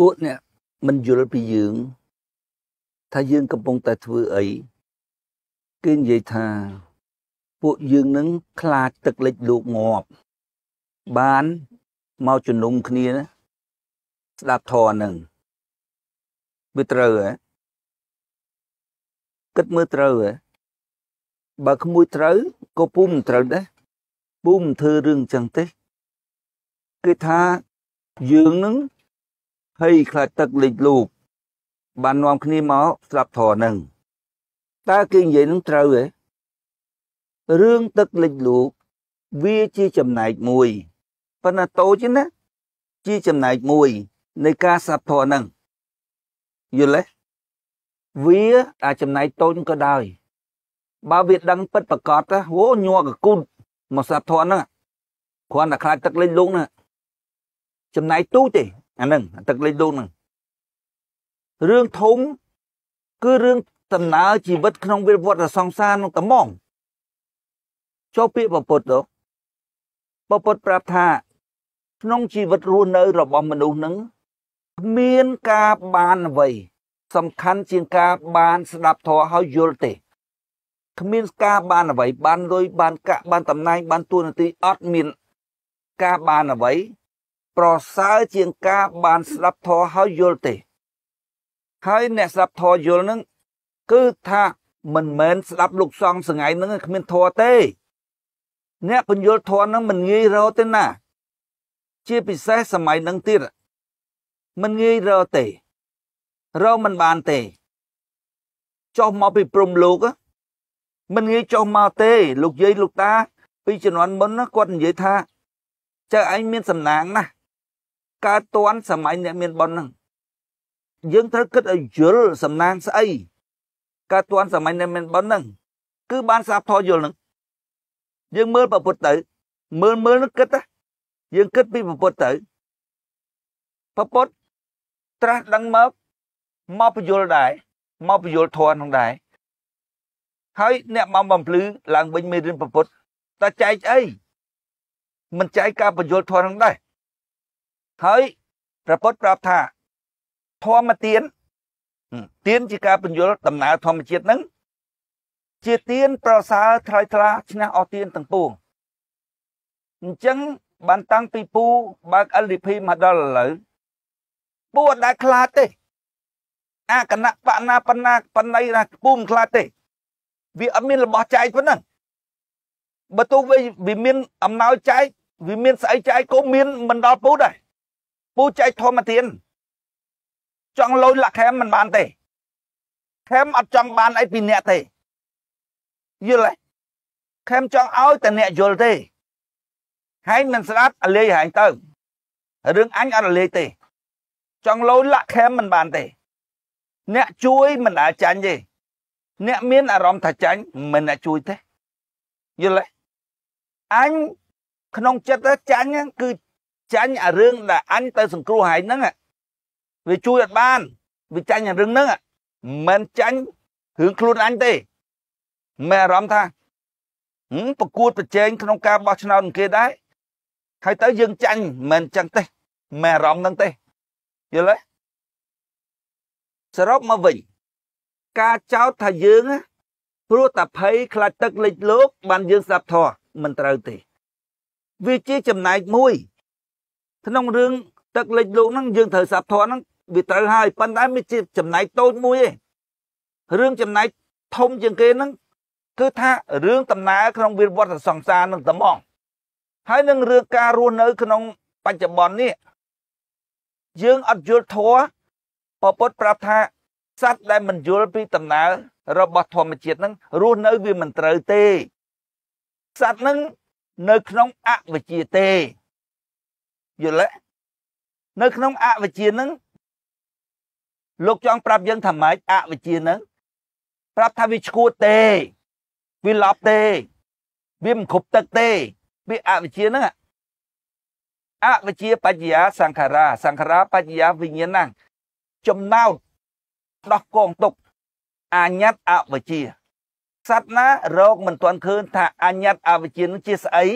ពួកអ្នកមិនយល់ពីយើង ថាយើងកំពុងតែធ្វើអីគេនិយាយថា ពួកយើងនឹងខ្លាចទឹកលិចលោកងាប់បានមកជំនុំគ្នាស្ដាប់ធរនឹងវាត្រូវហ៎គិតមើលត្រូវហ៎បើក្មួយត្រូវក៏ពុំត្រូវដែរពុំធ្វើរឿងចឹងទេគេថាយើងនឹងភ័យខ្លាចទឹកលិចលូកបាននាំគ្នាមកស្លាប់ធរនឹងតើគេនិយាយនឹងត្រូវទេរឿងទឹកលិចលូកវាជាចំណែកមួយប៉ុន្តែតូចណាជាចំណែកមួយនៃការស្លាប់ធរនឹងយល់ទេវាអាចចំណែកតូចក៏ដោយបើវាដឹងពិតប្រកបទៅអូញ័រកគុណមកស្លាប់ធរនឹងគ្រាន់តែខ្លាចទឹកលិចលូកណាចំណែកទូចទេអាហ្នឹងទឹកលេខដូងហ្នឹងរឿងធំ គឺរឿងដំណើរជីវិតក្នុងវិវត្តសង្សារនោះតែមកចូលពាក្យពពុទ្ធទៅពពុទ្ធប្រាប់ថា ក្នុងជីវិតរស់នៅ របស់មនុស្សនឹងគ្មានការបានអ្វី សំខាន់ជាងការបាន ស្ដាប់ធម៌ហើយយល់ទេគ្មានការបានអ្វីបានលុយបានកាក់បានតំណែង បានទួនាទី អត់មាន ការបានអ្វីប្រសើរជាងការបានស្ដាប់ធម៌ហើយយល់ទេហើយអ្នកស្ដាប់ធម៌យល់នឹងគឺថាមិនមែនស្ដាប់លោកសង្ឃស្ងៃនឹងគ្មានធម៌ទេ អ្នកពញ្ញុលធម៌នឹងមិនងាយរកទេណា ជាពិសេសសម័យនឹងទៀតមិនងាយរកទេរកមិនបានទេចុះមកពីព្រំលោកមិនងាយចុះមកទេ លោកយាយលោកតាពីជំនាន់មុនគាត់និយាយថាចើឯងមានសំណាងណាស់កើតតាន់សម័យអ្នកមានប៉ុនហ្នឹងយើងត្រូវគិតឲ្យយល់សំណាងស្អីកើតតាន់សម័យអ្នកមានប៉ុនហ្នឹងគឺបានសាបធរយល់ហ្នឹងយើងមើលប្រពុតទៅ មើលមើលនឹងគិតណាយើងគិតពីប្រពុតទៅប្រពុតត្រាស់ដឹងមកមកពយល់ដែរមកពយល់ធន់ផងដែរហើយអ្នកបំបំភ្លឺឡើងវិញមេរៀនប្រពុតតើចែកអីមិនចែកការពយល់ធន់ផងដែរហើយព្រះពុទ្ធប្រាប់ថាធម្មទានទានជាការពន្យល់ដំណើរធម្មជាតិហ្នឹងជាទានប្រសើរថ្លៃថ្លាឈ្នះអស់ទានទាំងពួងអញ្ចឹងបានតាំងពីពូបើក LDP មកដល់ឥឡូវពូអត់ដែលខ្លាចទេអាគណៈបណាបណាបណៃណាពូមិនខ្លាចទេ វាអត់មានរបស់ចែកប៉ុណ្ណឹងបើទោះវាមាន អំណោយចែកវាមានស្អីចែកក៏មានមិនដល់ពូដែរពូចែកធម្មទានចង់លុយលាក់ខេមមិនបានទេខេមអត់ចង់បានអីពីអ្នកទេយល់ទេខេមចង់ឲ្យតែអ្នកយល់ទេហែងមិនស្ដាប់អលេយហែងទៅរឿងអញអត់អលេយទេចង់លុយលាក់ខេមមិនបានទេអ្នកជួយមិនដែលចាញ់ទេអ្នកមានអារម្មណ៍ថាចាញ់មិនអាចជួយទេយល់ទេអញក្នុងចិត្តចាញ់គឺចាញ់អារឿងដែលអញទៅសង្គ្រោះឯងហ្នឹងវាជួយអត់បានវាចាញ់អារឿងហ្នឹងមិនចាញ់រឿងខ្លួនអញទេមានអារម្មណ៍ថាប្រកួតប្រជែងក្នុងការបោះឆ្នោតនឹងគេដែរហើយទៅយើងចាញ់មិនចឹងទេមានអារម្មណ៍ហ្នឹងទេ យល់ទេសរុបមកវិញការចោទថាយើង ព្រោះតែភ័យខ្លាចទឹកលិចលោកបានយើងស្ដាប់ធေါ်មិនត្រូវទេវាជាចំណែកមួយក្នុងរឿងទឹកលិចលោកហ្នឹងយើងត្រូវសាប់ធនហ្នឹងវាត្រូវហើយប៉ុន្តែមានចំណែកតូចមួយឯងរឿងចំណែកធំជាងគេហ្នឹងគឺថារឿងដំណើរក្នុងវិវត្តសង្សារនឹងត្មង ហើយនឹងរឿងការរស់នៅ ក្នុងបច្ចុប្បន្ននេះយើងអត់យល់ធัวពពុតប្រាប់ថាសត្វដែលមិនយល់ពីដំណើររបស់ធម្មជាតិនឹងរស់នៅវាមិនត្រូវទេសត្វនឹងនៅក្នុងអវិជ្ជាទេយល់ទេនៅក្នុងអវិជ្ជានឹងលោកចង់ប្រាប់យើងថាម៉េចអវិជ្ជានឹងប្រាប់ថាវាឈួតទេវាលប់ទេវាមិនគ្រប់ទឹកទេវាអវិជ្ជានឹងអវិជ្ជាបញ្ញាសង្ខារាសង្ខារាបញ្ញាវិញ្ញាណចំណោទដោះកងទុកអញ្ញត្តអវិជ្ជាសត្វណារោគមិនទាន់ឃើញថាអញ្ញត្តអវិជ្ជានឹងជាស្អី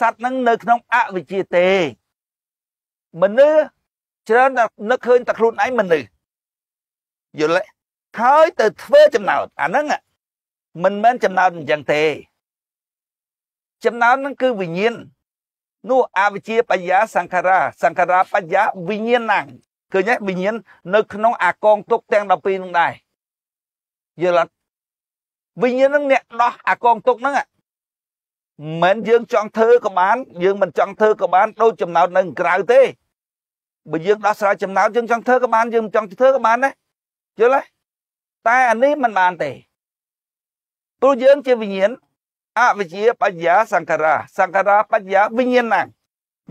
សត្វនឹងនៅក្នុងអវិជ្ជាទេមនុស្សច្រើនតែនឹកឃើញតែខ្លួនឯងមនុស្សយល់ទេហើយទៅធ្វើចំណោទអាហ្នឹងមិនមែនចំណោទអញ្ចឹងទេ ចំណោទហ្នឹងគឺវិញ្ញាណនោះអវិជ្ជាបញ្ញាសង្ខារា សង្ខារាបញ្ញាវិញ្ញាណហ្នឹងឃើញទេវិញ្ញាណនៅក្នុងអាកងទុកទាំង12ហ្នឹងដែរយល់អត់វិញ្ញាណហ្នឹងអ្នកដោះអាកងទុកហ្នឹងមិនយើងចង់ធ្វើក៏បានយើងមិនចង់ធ្វើក៏បានដូចចំណោទនៅក្រៅទេបើយើងដោះស្រាយចំណោទយើងចង់ធ្វើក៏បានយើងមិនចង់ធ្វើក៏បានដែរយល់ទេតែអានេះมันបានទេព្រោះយើងជាវិញ្ញាណអវិជ្ជាបញ្ញាសង្ខារាសង្ខារាបញ្ញាវិញ្ញាណណា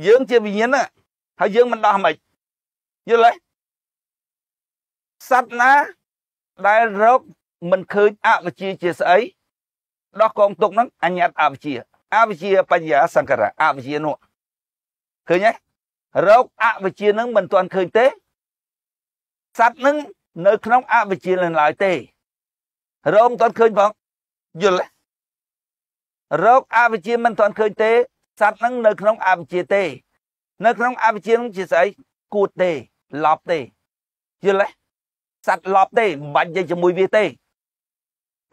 យើងជាវិញ្ញាណហើយយើងមិនដោះមិនយល់ទេសត្វណាដែលរកមិនឃើញអវិជ្ជាជាស្អីដោះកងទុកហ្នឹងអញ្ញត្តអវិជ្ជាអវិជ្ជាបញ្ញាសង្ខារាអវិជ្ជានោះឃើញទេរោគអវិជ្ជានឹងមិនទាន់ឃើញទេសត្វនឹងនៅ ក្នុងអវិជ្ជានឹងឡើយទេរោគមិនទាន់ឃើញផងយល់រោគអវិជ្ជាមិនទាន់ឃើញទេសត្វនឹងនៅក្នុងអវិជ្ជាទេ នៅក្នុងអវិជ្ជានឹងជាស្អីគួតទេឡប់ទេយល់ទេសត្វឡប់ទេមិនបាច់និយាយជាមួយវាទេ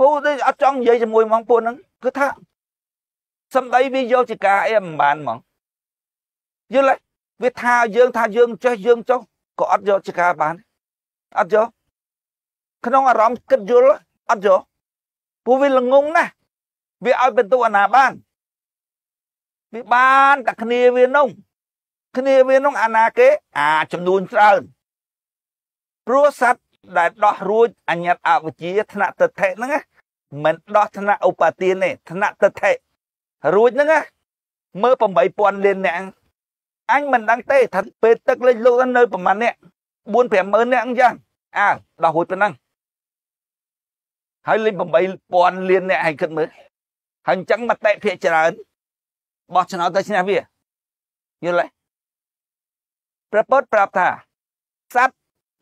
ពូទេអត់ចង់និយាយជាមួយហ្មងពូហ្នឹងគឺថាសំដីវាយកជាការអីមិនបានហ្មងយល់ទេវាថាយើង ថាយើងចេះយើងចុះក៏អត់យកចការបានអត់យកក្នុងអារម្មណ៍គិតយល់អត់យកព្រោះវាល្ងងណាស់វាឲ្យបន្ទុកអាណាបានវាបានតែគ្នាវានោះគ្នាវានោះអាណាគេ អាចំនួនច្រើនព្រោះសัตว์ដែលដោះរួចអញ្ញត្តអវជាថ្នាក់ទិដ្ឋិហ្នឹងមិនដោះថ្នាក់ឧបាទានទេថ្នាក់ទិដ្ឋិរួចហ្នឹងមើល8000លានអ្នកអញមិនដឹងទេថាពេលទឹកលេខលោកនៅប្រហែលអ្នក4 50000អ្នកអញ្ចឹងអើដោះរួចប៉ុណ្ណឹងហើយលេខ8000លានអ្នកឯងគិតមើលហើយអញ្ចឹងមតិភាកច្រើនបោះឆ្នោតទៅឈ្នះវាយល់ទេប្រពតប្រាប់ថាសត្វ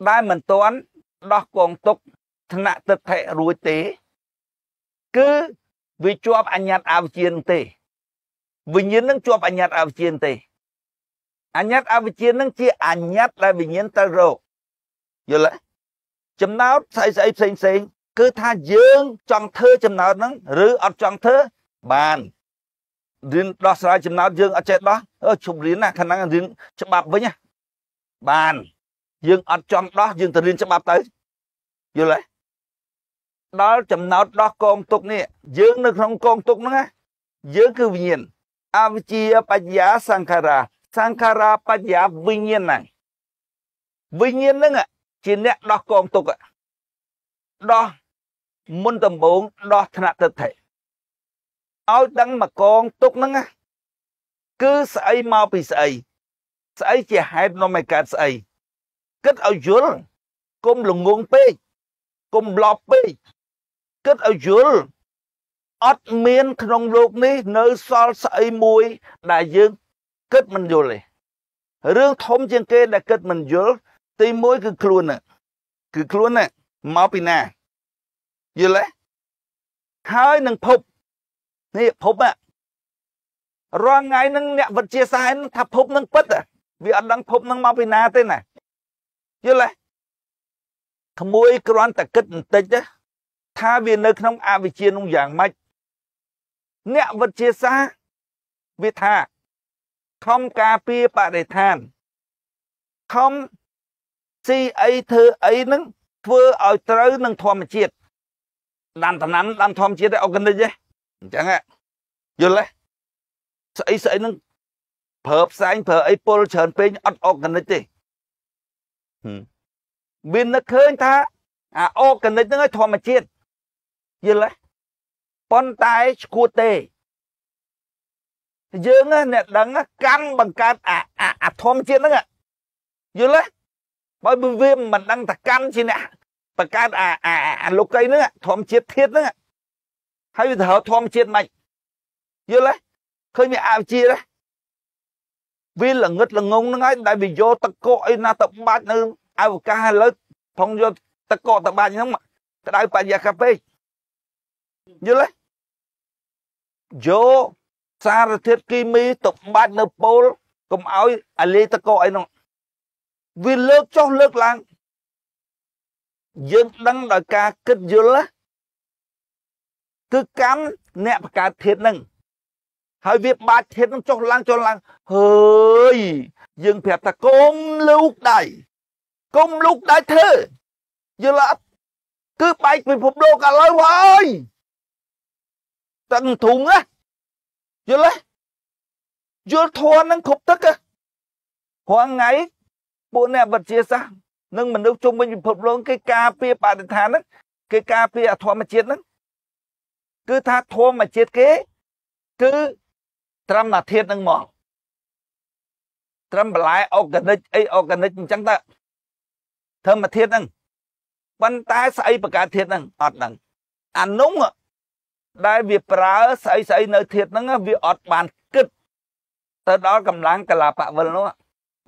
ដែលមិនទាន់ដោះកងទុកថ្នាក់ទឹកថេរួចទេ គឺវាជាប់អញ្ញត្តិអវិជ្ជាទេវិញ្ញាណនឹងជាប់អញ្ញត្តិអវិជ្ជាទេអញ្ញត្តអវិជ្ជានឹងជាអញ្ញត្តដែលវិញ្ញាណត្រូវរកយល់ទេចំណោទស្អីស្អីផ្សេងផ្សេងគឺថាយើងចង់ធ្វើចំណោទហ្នឹងឬអត់ចង់ធ្វើបានរៀនដោះស្រាយចំណោទយើងអត់ចេះដោះអឺជប់រៀនណាខាងហ្នឹងរៀនច្បាប់វិញណាបានយើងអត់ចង់ដោះយើងទៅរៀនច្បាប់ទៅយល់ទេដល់ចំណោទដោះកងទុកនេះយើងនៅក្នុងកងទុកហ្នឹងណាយើងគឺវិញ្ញាណអវិជ្ជាបញ្ញាសង្ខារាសង្ខារាបញ្ញាវិញ្ញាណហ្នឹងវិញ្ញាណហ្នឹងជាអ្នកដោះកងទុកដោះមុនដំបូងដោះថ្នាក់តិដ្ឋិឲ្យដឹងមកកងទុកហ្នឹងគឺស្អីមកពីស្អីស្អីជាហេតុនាំឲ្យកើតស្អីគិតឲ្យយល់គុំល្ងងពេកគុំឡប់ពេកគិតឲ្យយល់អត់មានក្នុងលោកនេះនៅសល់ស្អីមួយដែលយើងគិតមិនយល់ទេរឿងធំជាងគេ ដែលគិតមិនយល់ទី1គឺខ្លួនណាគឺខ្លួនណាមកពីណាយល់ទេហើយនឹងភពនេះភពណារាល់ថ្ងៃនឹងអ្នកវិទ្យាសាស្ត្រថាភពនឹងពិតវាអត់ដឹងភពនឹងមកពីណាទេណាយល់ទេក្មួយគ្រាន់តែគិតបន្តិចថាវានៅក្នុងអវិជ្ជានោះយ៉ាងម៉េចអ្នកវិទ្យាសាស្ត្រវាថាខំការពារបរិស្ថានខំស៊ីអីធ្វើអីហ្នឹងធ្វើឲ្យត្រូវនឹងធម្មជាតិដាំតំណាំដាំធម្មជាតិអោកានិចហ៎អញ្ចឹងយល់ទេស្អីស្អីហ្នឹងប្រើផ្សែងប្រើអីពុលច្រើនពេកអត់អោកានិចទេមាននឹកឃើញថាអាអោកានិចហ្នឹងឯងធម្មជាតិយល់ទេប៉ុន្តែឈួតទេយើងអ្នកដឹងកាន់បង្កើតអាអាធម្មជាតិហ្នឹងយល់ទេបើវាមិនដឹងតកាន់ជាអ្នកបង្កើតអាអាលោកីហ្នឹងធម្មជាតិធាតហ្នឹងហើយវាទៅហៅធម្មជាតិមិនយល់ទេឃើញវាអាវជាទេវាល្ងឹតល្ងងហ្នឹងហើយដែលវាយកទឹកកកអីណាទៅបាច់នៅអវកាសឥឡូវផងយកទឹកកកទៅបាច់ហ្នឹងក្តៅបរិយាកាសពេកយល់ទេយកសារធាតុគីមីទៅបាច់នៅពោលកុំឲ្យអាលីតកោអីនោះវាលើកចុះលើកឡើងយើងដឹងដោយការគិតយល់គឺកម្មអ្នកបង្កើតធាតុនឹងហើយវាបាច់ធាតុនឹងចុះឡើងចុះឡើងហើយយើងប្រាប់ថាកុំលូកដៃកុំលូកដៃធ្វើយល់អត់គឺបែកពិភពលោកឥឡូវហើយតឹងធុងណាយល់ទេយល់ធន់នឹងគ្រប់ទឹកព្រោះថ្ងៃពួកអ្នកវិទ្យាសាស្ត្រនិងមនុស្សជុំវិញពិភពលោកគេការពារបរិស្ថានហ្នឹងគេការពារធម្មជាតិហ្នឹងគឺថាធម្មជាតិគេគឺត្រឹមតែធាតុហ្នឹងមកត្រឹមបន្លែអอร์แกនិកអីអอร์แกនិកអញ្ចឹងតើធម្មធាតុហ្នឹងប៉ុន្តែស្អីបង្កើតធាតុហ្នឹងអត់ដឹងអានុងដែលវាប្រើស្អីស្អីនៅធាតហ្នឹងវាអត់បានគិតទៅដល់កម្លាំងកលាបៈវិលនោះ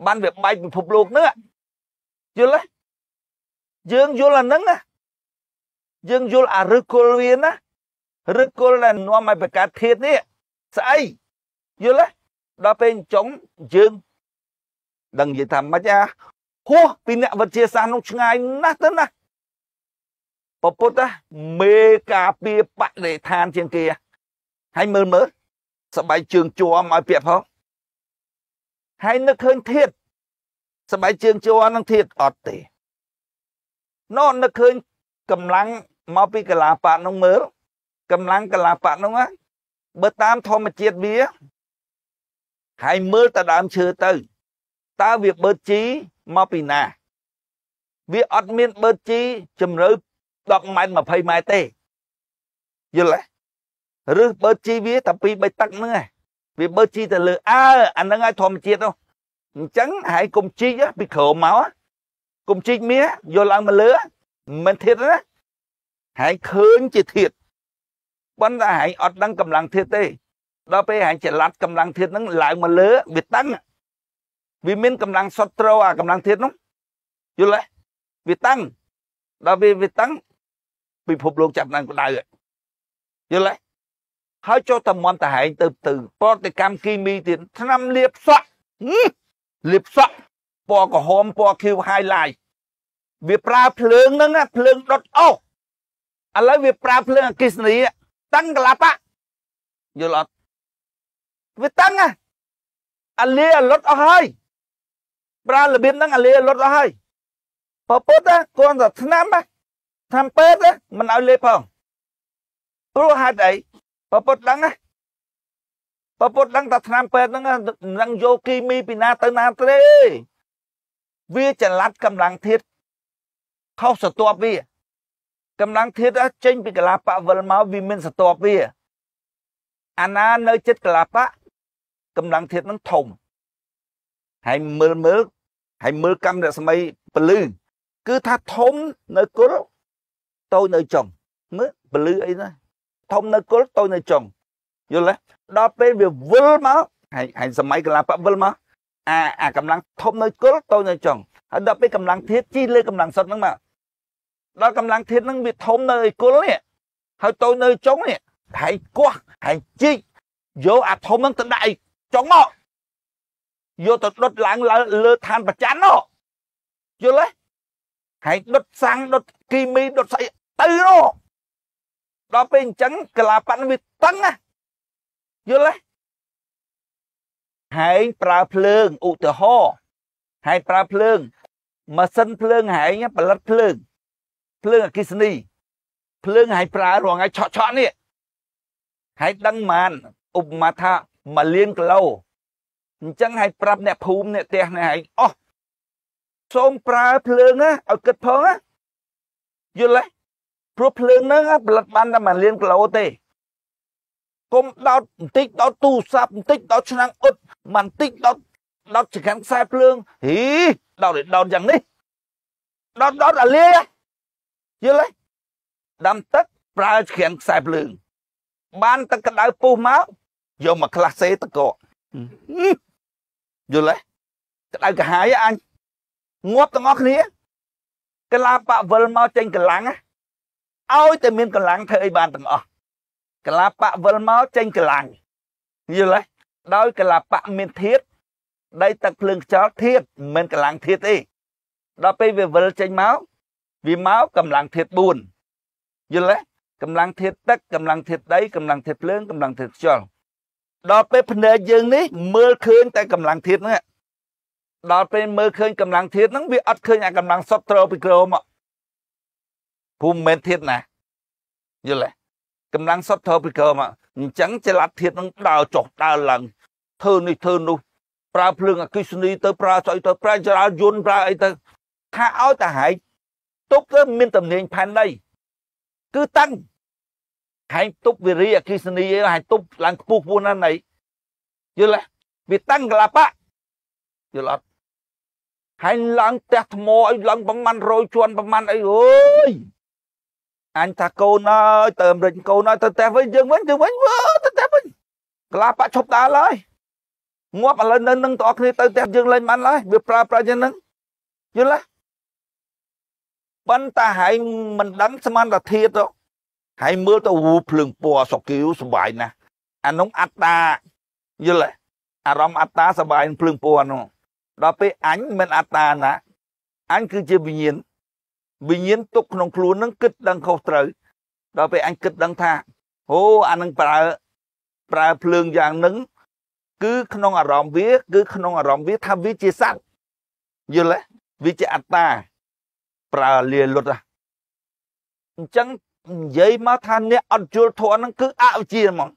បានវាបែកពិភពលោកហ្នឹងយល់ទេយើងយល់អាហ្នឹងណាយើងយល់អារឹកគល់វាណារឹកគល់ដែលនាំឲ្យបង្កើតធាតនេះស្អីយល់ទេដល់ពេលចុងយើងដឹងនិយាយថាម៉េចអាហោះពីអ្នកវិទ្យាសាស្ត្រនោះឆ្ងាយណាស់ទៅណាពពុទ្ធមេការពារបរិស្ថានជាងគេហើយមើលមើលសបែកជើងជួមឲ្យពាក់ផងហើយនឹកឃើញធាតសបែកជើងជួមនឹងធាតអត់ទេណោនឹកឃើញកម្លាំងមកពីកលាបៈនោះមើលកម្លាំងកលាបៈនោះបើតាមធម្មជាតិវាហើយមើលតដើមឈើទៅតើវាបើជីមកពីណា វាអត់មានបើជីជំរឿ10ម៉ែត្រ20ម៉ែត្រទេយល់ទេឬបើជីវាតែពីរ3ទឹកហ្នឹងឯងវាបើជីទៅលើអើអាហ្នឹងឯងធម្មជាតិនោះអញ្ចឹងហើយកុំជីកពីក្រោមមកកុំជីកមាសយកឡើងមកលើមិនធាតណាហើយឃើញជាធាតប៉ុន្តែហើយអត់ដឹងកម្លាំងធាតទេដល់ពេលហើយចល័តកម្លាំងធាតហ្នឹងឡើងមកលើវាតឹងវាមានកម្លាំងសុតត្រូអាកម្លាំងធាតនោះយល់ទេវាតឹងដល់ពេលវាតឹងពិភពលោកចាប់បានក្តៅយល់ទេហើយចូលតែមន់តាហែងទៅទៅប្រតិកម្មគីមីទៀតឆ្នាំលាបសក់លាបសក់ពណ៌ក្រហមពណ៌ខៀវ highlight វាប្រើភ្លើងហ្នឹងភ្លើងដុតអុសឥឡូវវាប្រើភ្លើងអគិសនីតាំងកលាប់យល់អត់វាតាំងអាលីអាលុតអស់ហើយប្រើរបៀបហ្នឹងអាលីអាលុតអស់ហើយប្រពុតគាត់ថាឆ្នាំហ្នឹងថាពេទ្យមិនឲ្យលេបផងព្រោះហេតុអីពពុតដឹងណាពពុតដឹងថាថ្នាំពេទ្យហ្នឹងនឹងយកគីមីពីណាទៅណាទេវាចល័តកម្លាំងធាតខុសស្ទាប់វាកម្លាំងធាតចេញពីកលាបៈវិលមកវាមានស្ទាប់វាអាណានៅចិត្តកលាបៈកម្លាំងធាតនឹងធំហើយមើលមើលហើយមើលកម្មរស្មីពលឺគឺថាធំនៅគល់តូចនៅចុងមើលពលឺអីណាធំនៅគល់តូចនៅចុងយល់ទេដល់ពេលវាវិលមកហើយហើយសម័យកលាបវិលមកអាអាកម្លាំងធំនៅគល់តូចនៅចុងហើយដល់ពេលកម្លាំងធាតជីលើកម្លាំងសុទ្ធហ្នឹងមកដល់កម្លាំងធាតហ្នឹងវាធំនៅឯគល់នេះហើយតូចនៅចុងនេះហើយគោះហើយជីកយកអាធំហ្នឹងទៅដាក់ឯចុងមកយកទៅដុតឡើងលើឋានប្រច័ណ្ឌនោះយល់ទេហើយដុតសាំងដុតគីមីដុតស្អីទៅរកដល់ពេលអញ្ចឹងកលាបៈនឹងវាតឹងណាយល់ទេហែងប្រើភ្លើងឧទាហរណ៍ហែងប្រើភ្លើងម៉ាស៊ីនភ្លើងហែងផលិតភ្លើងភ្លើងអគិសនីភ្លើងហែងប្រើរងឲ្យឆក់ឆក់នេះហែងដឹងម៉ានឧបមាថា1លានគីឡូអញ្ចឹងហែងប្រាប់អ្នកភូមិអ្នកផ្ទះណែហែងអោះសូមប្រើភ្លើងណាឲ្យគិតផងណាយល់ទេព្រោះភ្លើងហ្នឹងផលិតបានតែ1លានគីឡូទេកុំដោតបន្តិចដោតទូរស័ព្ទបន្តិចដោតឆ្នាំងអ៊ុតបន្តិចដោតដោតចង្កាំខ្សែភ្លើងហីដោតដោតយ៉ាងនេះដោតដោតអាលាយល់ទេដាំទឹកប្រើចង្កាំខ្សែភ្លើងបានទឹកក្តៅពុះមកយកមកក្លាសេតកកយល់ទេក្តៅកាហាយអញងាប់ទាំងអស់គ្នាកលាបៈវិលមកចេញកម្លាំងណាឲ្យតែមានកម្លាំងធ្វើអីបានទាំងអស់កលាបៈវិលមកចេញកម្លាំងយល់ទេដោយកលាបៈមានធាតដីទឹកភ្លើងខ្យល់ធាតមិនមែនកម្លាំងធាតទេដល់ពេលវាវិលចេញមកវាមកកម្លាំងធាត4យល់ទេកម្លាំងធាតទឹកកម្លាំងធាតដីកម្លាំងធាតភ្លើងកម្លាំងធាតខ្យល់ដល់ពេលភ្នែកយើងនេះមើលឃើញតែកម្លាំងធាតហ្នឹងដល់ពេលមើលឃើញកម្លាំងធាតហ្នឹងវាអត់ឃើញអាកម្លាំងសពត្រោពីក្រោមកព្រោះមិនមែនធាតណាយល់ទេកម្លាំងសុទ្ធធ្វើពីក្រមកអញ្ចឹងចល័តធាតនឹងដើរចុះដើរឡើងធ្វើនេះធ្វើនោះ ប្រើភ្លើងអគ្គិសនី ទៅប្រើស្អីទៅប្រើចរាយន្តប្រើអីទៅថាឲ្យតាហែកទុកទៅមានតំណែងផែនដីគឺតាំងហែងទុបវិរិយអគ្គិសនីហែងទុបឡើងខ្ពស់ខ្ពស់ណាស់ណៃយល់ទេវាតាំងកលាបៈយល់អត់ហែងឡើងផ្ទះថ្មអីឡើងប្រមាណ100ជាន់ប្រមាណអីអើយអញថាកូនអើយទៅអាមេរិកកូនអើយទៅតែវិញយើងវិញយើងវិញទៅតែវិញក្លាបាក់ឈប់ដើរឡើយងាប់ឥឡូវនៅនឹងតអគ្នាទៅតែយើងលែងបានឡើយវាប្រើប្រាស់យ៉ាងហ្នឹងយល់ទេប៉ុន្តែហើយមិនដឹងស្មានតាធៀតទៅហើយមើលទៅវូភ្លើងពណ៌សុគីវសុបាយណាស់អានោះអត្តាយល់ទេអារម្មណ៍អត្តាសុបាយភ្លើងពណ៌នោះដល់ពេលអញមិនអត្តាណាអញគឺជាវិញ្ញាណវិញ្ញាណទុកក្នុងខ្លួននឹងគិតដឹងខុសត្រូវដល់ពេលអញគិតដឹងថាអូអានឹងប្រើប្រើភ្លើងយ៉ាងនឹងគឺ ក្នុងអារម្មណ៍វា គឺ ក្នុងអារម្មណ៍វាថាវាជាសត្វយល់ទេវាជាអត្តាប្រើលាលុតអញ្ចឹងនិយាយមកថាអ្នកអត់យល់ធម៌ហ្នឹងគឺអវិជ្ជាហ្មង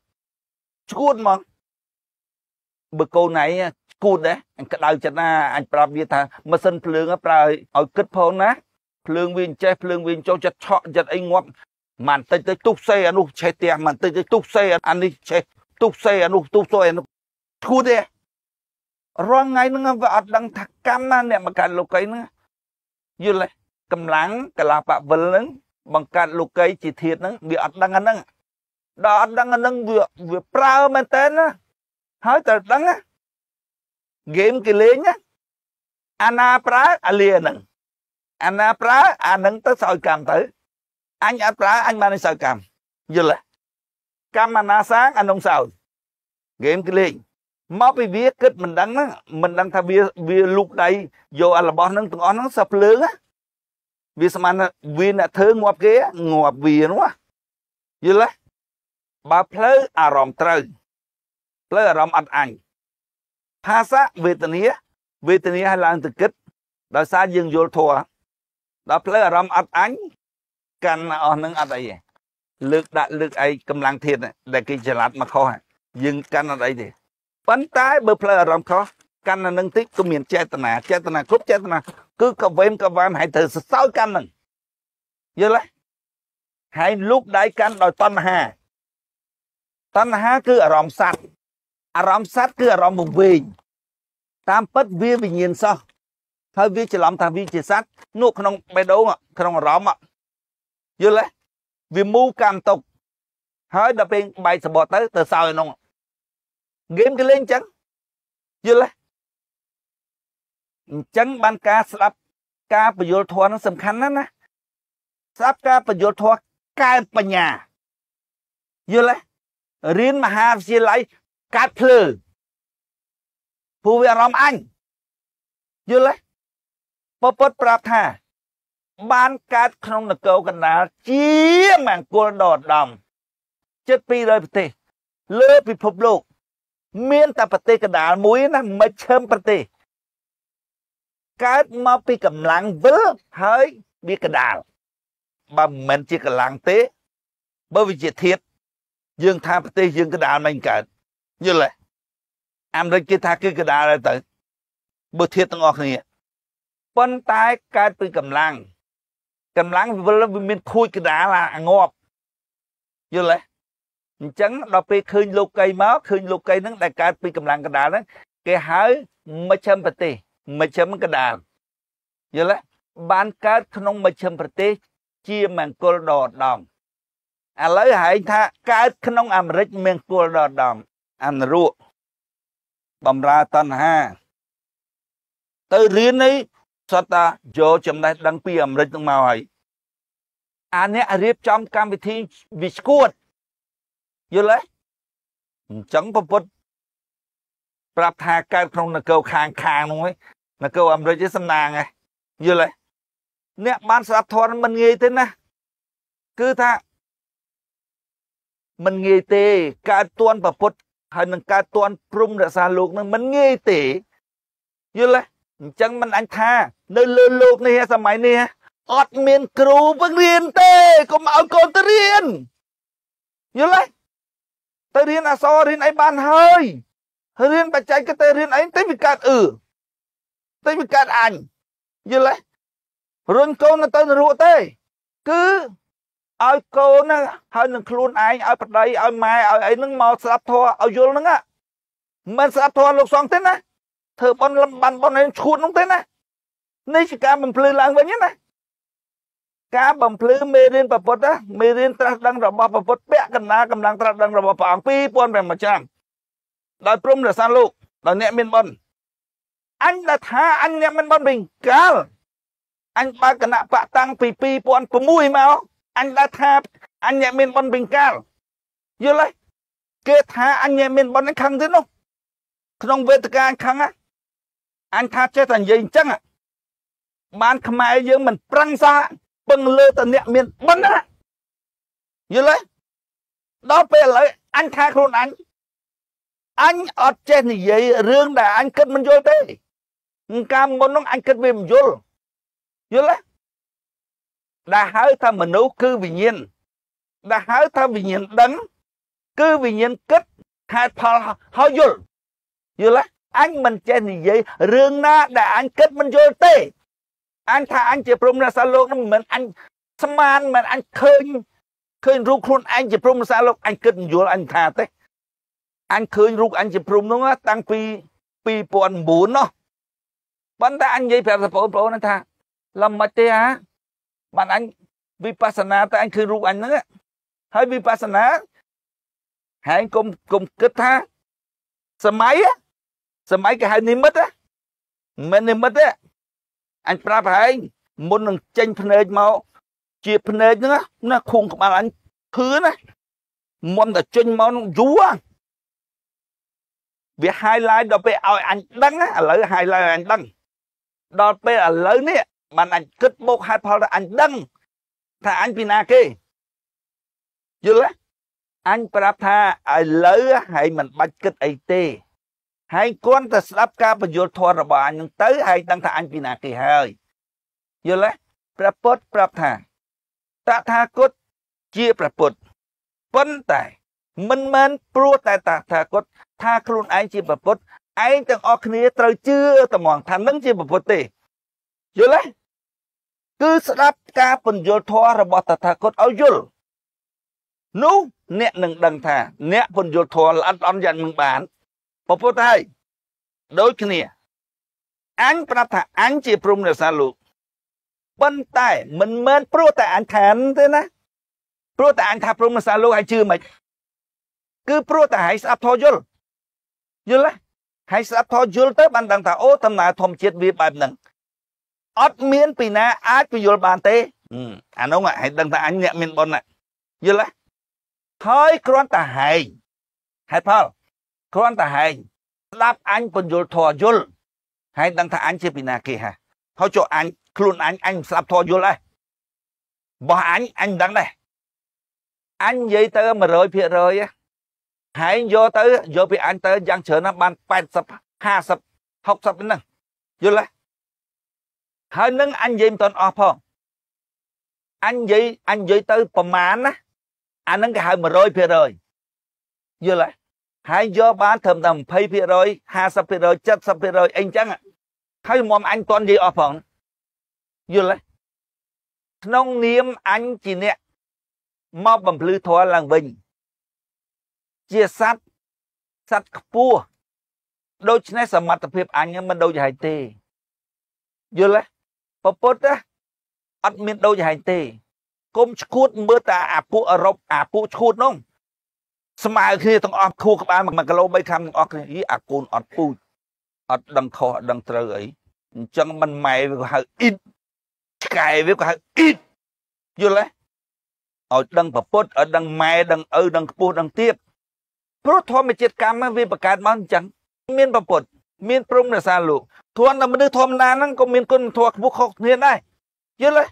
ឈួតហ្មងបើកូនឯងឈួតដែរអញក្តៅចិត្តណាអញប្រាប់វា ថាម៉ាស៊ីនភ្លើងប្រើឲ្យគិតផងណាភ្លើងវាចេះភ្លើងវាចុះចិត្តឆក់ចិត្តអីងាប់មិនតិចទៅទុះសេអានោះឆេះទៀះមិនតិចទៅទុះសេអានេះឆេះទុះសេអានោះទុះសេអានោះធូរទេរងថ្ងៃហ្នឹងវាអត់ដឹងថាកម្មណាអ្នកបង្កើតលោកីហ្នឹងយល់ទេកម្លាំងកលាបវិលហ្នឹងបង្កើតលោកីជាធាតហ្នឹងវាអត់ដឹងអាហ្នឹងដល់អត់ដឹងអាហ្នឹងវាវាប្រើមែនតើណាហើយត្រូវដឹងណាហ្គេមគេលេងណាអាណាប្រើអាលាហ្នឹងអាណាប្រើអានឹងទៅសោយកម្មទៅអញអត់ប្រើអញបានសោយកម្មយល់ទេកម្មអាណាសាងអានឹងសោយហ្គេមគេលេងមកពីវាគិតមិនដឹងហ្នឹងមិនដឹងថាវាវាលូកដៃយកអារបស់ហ្នឹងទាំងអស់ហ្នឹងសឹកភ្លើងវាស្មានវាអ្នកធ្វើងាប់គេងាប់វានោះយល់ទេបើផ្លូវអារម្មណ៍ត្រូវផ្លូវអារម្មណ៍អត់អញភាសាវេទនាវេទនាឲ្យឡើងទៅគិតដោយសារយើងយល់ធម៌ដល់ផ្លូវអារម្មណ៍អត់អញកាន់អស់នឹងអត់អីទេលើកដាក់លើកអីកម្លាំងធាតដែលគេចល័តមកខុសយើងកាន់អត់អីទេប៉ុន្តែបើផ្លូវអារម្មណ៍ខុសកាន់នឹងតិចគឺមានចេតនាចេតនាគ្រប់ចេតនាគឺកវែមកវែមហើយត្រូវសរសើរកាន់នឹងយល់ទេហើយលូកដៃកាន់ដោយតណ្ហាតណ្ហាគឺអារម្មណ៍សัตว์អារម្មណ៍សัตว์គឺអារម្មណ៍វង្វេងតាមពិតវាវិញ្ញាណសោះហើយវាច្រឡំថាវាជាសัตว์នោះក្នុងបេះដូងក្នុងអារម្មណ៍យល់ទេវាមូកម្មຕົកហើយដល់ពេលបែកសបកទៅ ទៅសើក្នុងហ្គេមគេលេងអញ្ចឹងយល់ទេអញ្ចឹងបានការស្ដាប់ ការបញ្យលធម៌នឹងសំខាន់ណាស់ណាស្ដាប់ការបញ្យលធម៌កើតបញ្ញាយល់ទេរៀនមហាវិទ្យាល័យកើតភ្លើព្រោះវាអារម្មណ៍អញយល់ទេពពុតប្រាប់ថាបានកើតក្នុងនគរកណ្ដាល ជាមង្គលដ៏ឧត្តមជិត200ប្រទេសលើពិភពលោក មានតែប្រទេសកណ្ដាលមួយណាមិនឈឹមប្រទេសកើតមកពីកម្លាំងវិលហើយវាកដាលបើមិនមែនជាកម្លាំងទេ បើវាជាធៀបយើងថាប្រទេសយើងកដាលមិនកើតយល់ទេអាមេរិកគេថាគឺកដាលទៅ បើធៀបទាំងអស់គ្នាប៉ុន្តែកើតពីកម្លាំងកម្លាំងវិលវាមានខូចកដាលអាងាប់យល់ទេអញ្ចឹងដល់ពេលឃើញលោកកៃមកឃើញលោកកៃហ្នឹងដែលកើតពីកម្លាំងកដាលហ្នឹងគេហៅមជ្ឈិមប្រទេសមជ្ឈិមកដាលយល់ទេបានកើតក្នុងមជ្ឈិមប្រទេស ជាមង្គលដ៏ឧត្តមឥឡូវហែងថាកើតក្នុង អាមេរិកមង្គលដ៏ឧត្តមអនរុបំរើតណ្ហា ទៅរៀននេះសុទ្ធតែយកចំណេះដឹងពីអាមេរិកនឹងមកហើយអាអ្នករៀបចំកម្មវិធីវិស្កួតយល់ទេអញ្ចឹងពុទ្ធប្រាប់ថាកើតក្នុងនគរខាងខាងនោះនគរអាមេរិកសំណាងឯងយល់ទេអ្នកបាន ស្ដាប់ធម៌មិនងាយទេណាគឺថាមិនងាយទេកើតតួនប្រពុតហើយនឹងកើតតួនព្រំរក្សាលោកនឹងមិនងាយទេយល់ទេអញ្ចឹងមិនអញថា នៅលើលោកនេះសម័យនេះអត់មានគ្រូពង្រៀនទេកុំឲ្យកូនទៅរៀនយល់ទេទៅរៀនអក្សររៀនអីបានហើយរៀនបច្ចេកទេសរៀនអីតែវាកើតអឺតែវាកើតអញយល់ទេរុញកូនទៅនរកទេ គឺឲ្យកូនហ្នឹងហើយនឹងខ្លួនឯងឲ្យប្តីឲ្យម៉ែឲ្យអីហ្នឹងមកស្ដាប់ធម៌ឲ្យយល់ហ្នឹងមិនស្ដាប់ធម៌លោកសងទេណាធ្វើប៉ុនលំបានប៉ុនឯងឈួតនោះទេណានេះជាការបំភ្លឺឡើងវិញណាការបំភ្លឺមេរៀនប្រពុតណាមេរៀនត្រាស់ដឹងរបស់ប្រពុតពាក់កណ្ដាលកម្លាំងត្រាស់ដឹងរបស់ព្រះអង្គ2500ឆ្នាំដោយព្រមរសាលោកដល់អ្នកមានប៉ុនអញដែលថាអញអ្នកមានប៉ុនវិញកាលអញបើកគណៈបកតាំងពី2006មកអញដែលថាអញអ្នកមានប៉ុនវិញកាលយល់ទេគេថាអញអ្នកមានប៉ុនខាងទីនោះក្នុងវេទិកាខាងណាអញថាចេះតែនិយាយអញ្ចឹងបានខ្មែរយើងមិនប្រឹងសោះពឹងលើតអ្នកមានបុណ្យណាយល់ទេដល់ពេលឥឡូវអញថាខ្លួនអញអញអត់ចេះនិយាយរឿងដែលអញគិតមិនយល់ទេកាលមុននោះអញគិតវាមិនយល់យល់ទេដែលហៅថាមនុស្សគឺវិញ្ញាណដែលហៅថាវិញ្ញាណដឹងគឺវិញ្ញាណគិតហេតុផលហើយយល់យល់ទេអញមិនចេះនិយាយរឿងណាដែលអញគិតមិនយល់ទេអញថាអញជាព្រំរាសាលោកនឹងមិនអញស្មានមិនអញឃើញឃើញរូបខ្លួនឯងជាព្រំរាសាលោកអញគិតមិនយល់អញថាទេអញឃើញរូបអញជាព្រំនោះតាំងពី2009នោះប៉ុន្តែអញនិយាយប្រាប់បងប្អូនថាលំមិនទេអាបានអញវិបស្សនាតែអញឃើញរូបអញហ្នឹងហើយវិបស្សនាហែងគុំគុំគិតថាសម័យសម័យគេហៅនិមិត្តណាមិននិមិត្តទេអញប្រាប់ហែងមុននឹងចេញភ្នែកមកជាភ្នែកហ្នឹងណាខួងក្បាលអញធឿណាមុនតែចេញមកនឹងយូរវា highlight ដល់ពេលឲ្យអញដឹងណាឥឡូវ highlight អញដឹង ដល់ពេលឥឡូវនេះបានអញគិតមកហេតុផលថាអញដឹងថាអញពីណាគេយល់ទេអញប្រាប់ថាឥឡូវហើយមិនបាច់គិតអីទេហើយគន់តែស្ដាប់ការបញ្យល់ធម៌របស់អញនឹងទៅហើយដឹងថាអញពីណាគេហើយ យល់ទេព្រះពុទ្ធប្រាប់ថាតថាគតជាព្រះពុទ្ធប៉ុន្តែ មិនមែនព្រោះតែតថាគតថាខ្លួនឯងជាព្រះពុទ្ធឯងទាំងអស់គ្នាត្រូវជឿតម្ងថានឹងជាព្រះពុទ្ធទេ យល់ទេគឺស្ដាប់ការបញ្យល់ធម៌របស់តថាគតឲ្យយល់នោះអ្នកនឹងដឹងថា អ្នកបញ្យល់ធម៌ល្អិតល្អន់យ៉ាងនឹងបានពពុទ្ធហើយដូចគ្នាអញប្រាប់ថាអញជាព្រំនៃសាលោកប៉ុន្តែមិនមែនព្រោះតែអញថានទេណាព្រោះតែអញថាព្រំនៃសាលោកហើយជឿមិនគឺព្រោះតែហើយស្អប់ធោយល់យល់ទេហើយស្អប់ធោយល់ទៅបានដឹងថាអូដំណើរធម្មជាតិវាបែបហ្នឹងអត់មាន ពីណាអាចពយល់បានទេអានោះហែកដឹងថាអញអ្នកមានបុណ្យយល់ទេហើយគ្រាន់តែហែងហេតុផលគ្រាន់តែហែងស្ដាប់អញពន្យល់ធរយល់ហើយដឹងថាអញជាពីណាគេហ่าហើយចុះអញខ្លួនអញអញស្ដាប់ធរយល់ដែរបោះអញអញដឹងដែរអញនិយាយទៅ100%ហែងយកទៅយកពីអញទៅយ៉ាងច្រើនណាស់បាន80 50 60ប៉ុណ្ណឹងយល់ទេហើយនឹងអញនិយាយមិនតន់អស់ផងអញនិយាយអញនិយាយទៅប្រមាណណាអានឹងគេហៅ100%យល់ទេហើយយកបានត្រឹមតែ20% 50% 70%អីចឹងហើយមុំអញតន់និយាយអស់ផងយល់ទេក្នុងនាមអញជាអ្នកមកបំភ្លឺធម៌ឡើងវិញ ជាសัตว์សัตว์ខ្ពស់ដូច្នេះសមត្ថភាពអញមិនដូចហែងទេយល់ទេពពុទ្ធអត់មានដូចហែងទេគុំឈួតមើលតែអាពួកអឺរ៉ុបអាពួកឈួតនោះស្មើគ្នាទាំងអស់ខួរក្បាល1គីឡូ3ខាំទាំងអស់គ្នាអាកូនអត់ពូជអត់ដឹងខុសអត់ដឹងត្រូវអីអញ្ចឹងមិនម៉ែវាក៏ហៅអ៊ីតឆ្កែវាក៏ហៅអ៊ីតយល់ទេឲ្យដឹងប្រពុតឲ្យដឹងម៉ែដឹងឪដឹងខ្ពស់ដឹងទៀបព្រោះធម្មជាតិកម្មវាបង្កើតមកអញ្ចឹងមានប្រពុត មានព្រំរសាលោកធន់តែមនុស្សធម្មតាហ្នឹងក៏មានគុណធម៌ខ្ពស់ខុសគ្នាដែរយល់ទេ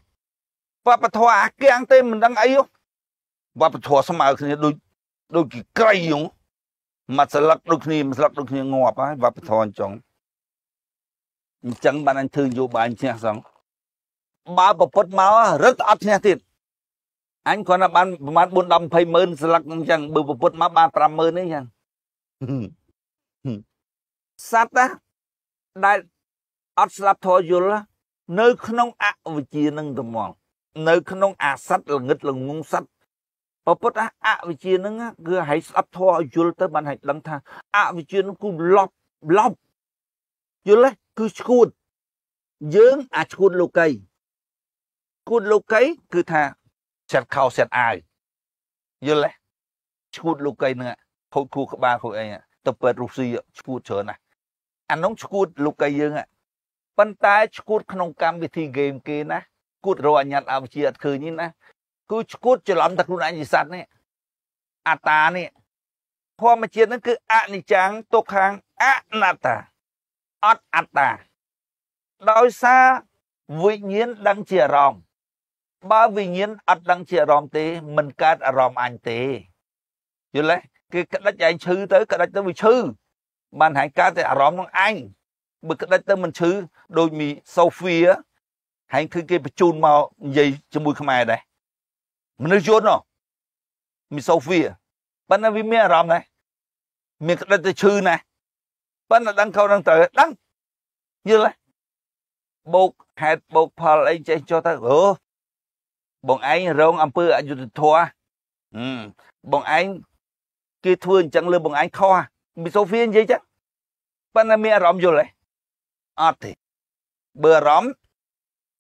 វប្បធម៌អាគាំងទេមិនដឹងអីវប្បធម៌ស្មើគ្នាដូចដូចជាក្រៃហ្នឹងមួយស្លឹកដូចគ្នាមួយស្លឹកដូចគ្នាងាប់ហើយវប្បធម៌អញ្ចឹងអញ្ចឹងបានអញធ្វើយោបាយឈ្នះសងបើប្រពុតមករឹតអត់ឈ្នះទៀតអញគ្រាន់តែបាន ប្រមាណ4 10 20ម៉ឺនស្លឹកអញ្ចឹងបើប្រពុតមកបាន5ម៉ឺនទេចឹងសត្វណាដែលអត់ស្លាប់ធរយល់នៅក្នុងអវិជ្ជានឹងត្មងនៅក្នុង អាសត្វល្ងឹតល្ងងសត្វប្រពុតអវិជ្ជានឹងគឺឲ្យស្អប់ធัวឲ្យយល់ទៅបានឲ្យដឹងថាអវិជ្ជានឹងគឺលប់លប់យល់ទេគឺឈួតយើង អាចឈួតលោកីឈួតលោកីគឺថាសិតខោសិតអាវយល់ទេឈួតលោកីនឹងខូចខួរក្បាលខូចអីទៅពេទ្យរុស្ស៊ីឈួតច្រើនណាស់អានោះឈួតលោកីយើងប៉ុន្តែឈួត ក្នុងកម្មវិធីហ្គេមគេណាគួតរកអញ្ញត្តិអវិជ្ជាអត់ឃើញណាគឺឈួតច្រឡំតែខ្លួនឯងជាសត្វនេះអត្តានេះធម្មជាតិនឹងគឺអនិច្ចំទុក្ខំអនត្តាអត់អត្តាដោយសារវិញ្ញាណដឹងជាអារម្មណ៍បើវិញ្ញាណអត់ដឹងជាអារម្មណ៍ទេ មិនកើតអារម្មណ៍អញទេយល់ទេគឺក្តិចឯងឈឺទៅក្តិចទៅវាឈឺបានហែងកើតតែអារម្មណ៍នឹងឯងបើក្តិចទៅមិនឈឺដូចមីសូហ្វីហែងគឺគេបញ្ជូនមកនិយាយជាមួយខ្មែរដែរមនុស្សយន្តមីសូហ្វីប៉ុន្តែវាមានអារម្មណ៍ដែរមានក្តិតទៅឈឺណាស់ប៉ុន្តែដឹងកូននឹងត្រូវដឹងយល់ទេបោកហេតុបោកផលអីចេះចុះទៅអូបងឯងរងអំពើអយុត្តិធម៌បងឯងគេធ្វើអញ្ចឹងលើបងឯងខុសមីសូហ្វីនិយាយចឹងប៉ុន្តែមានអារម្មណ៍យល់ទេអត់ទេបើអារម្មណ៍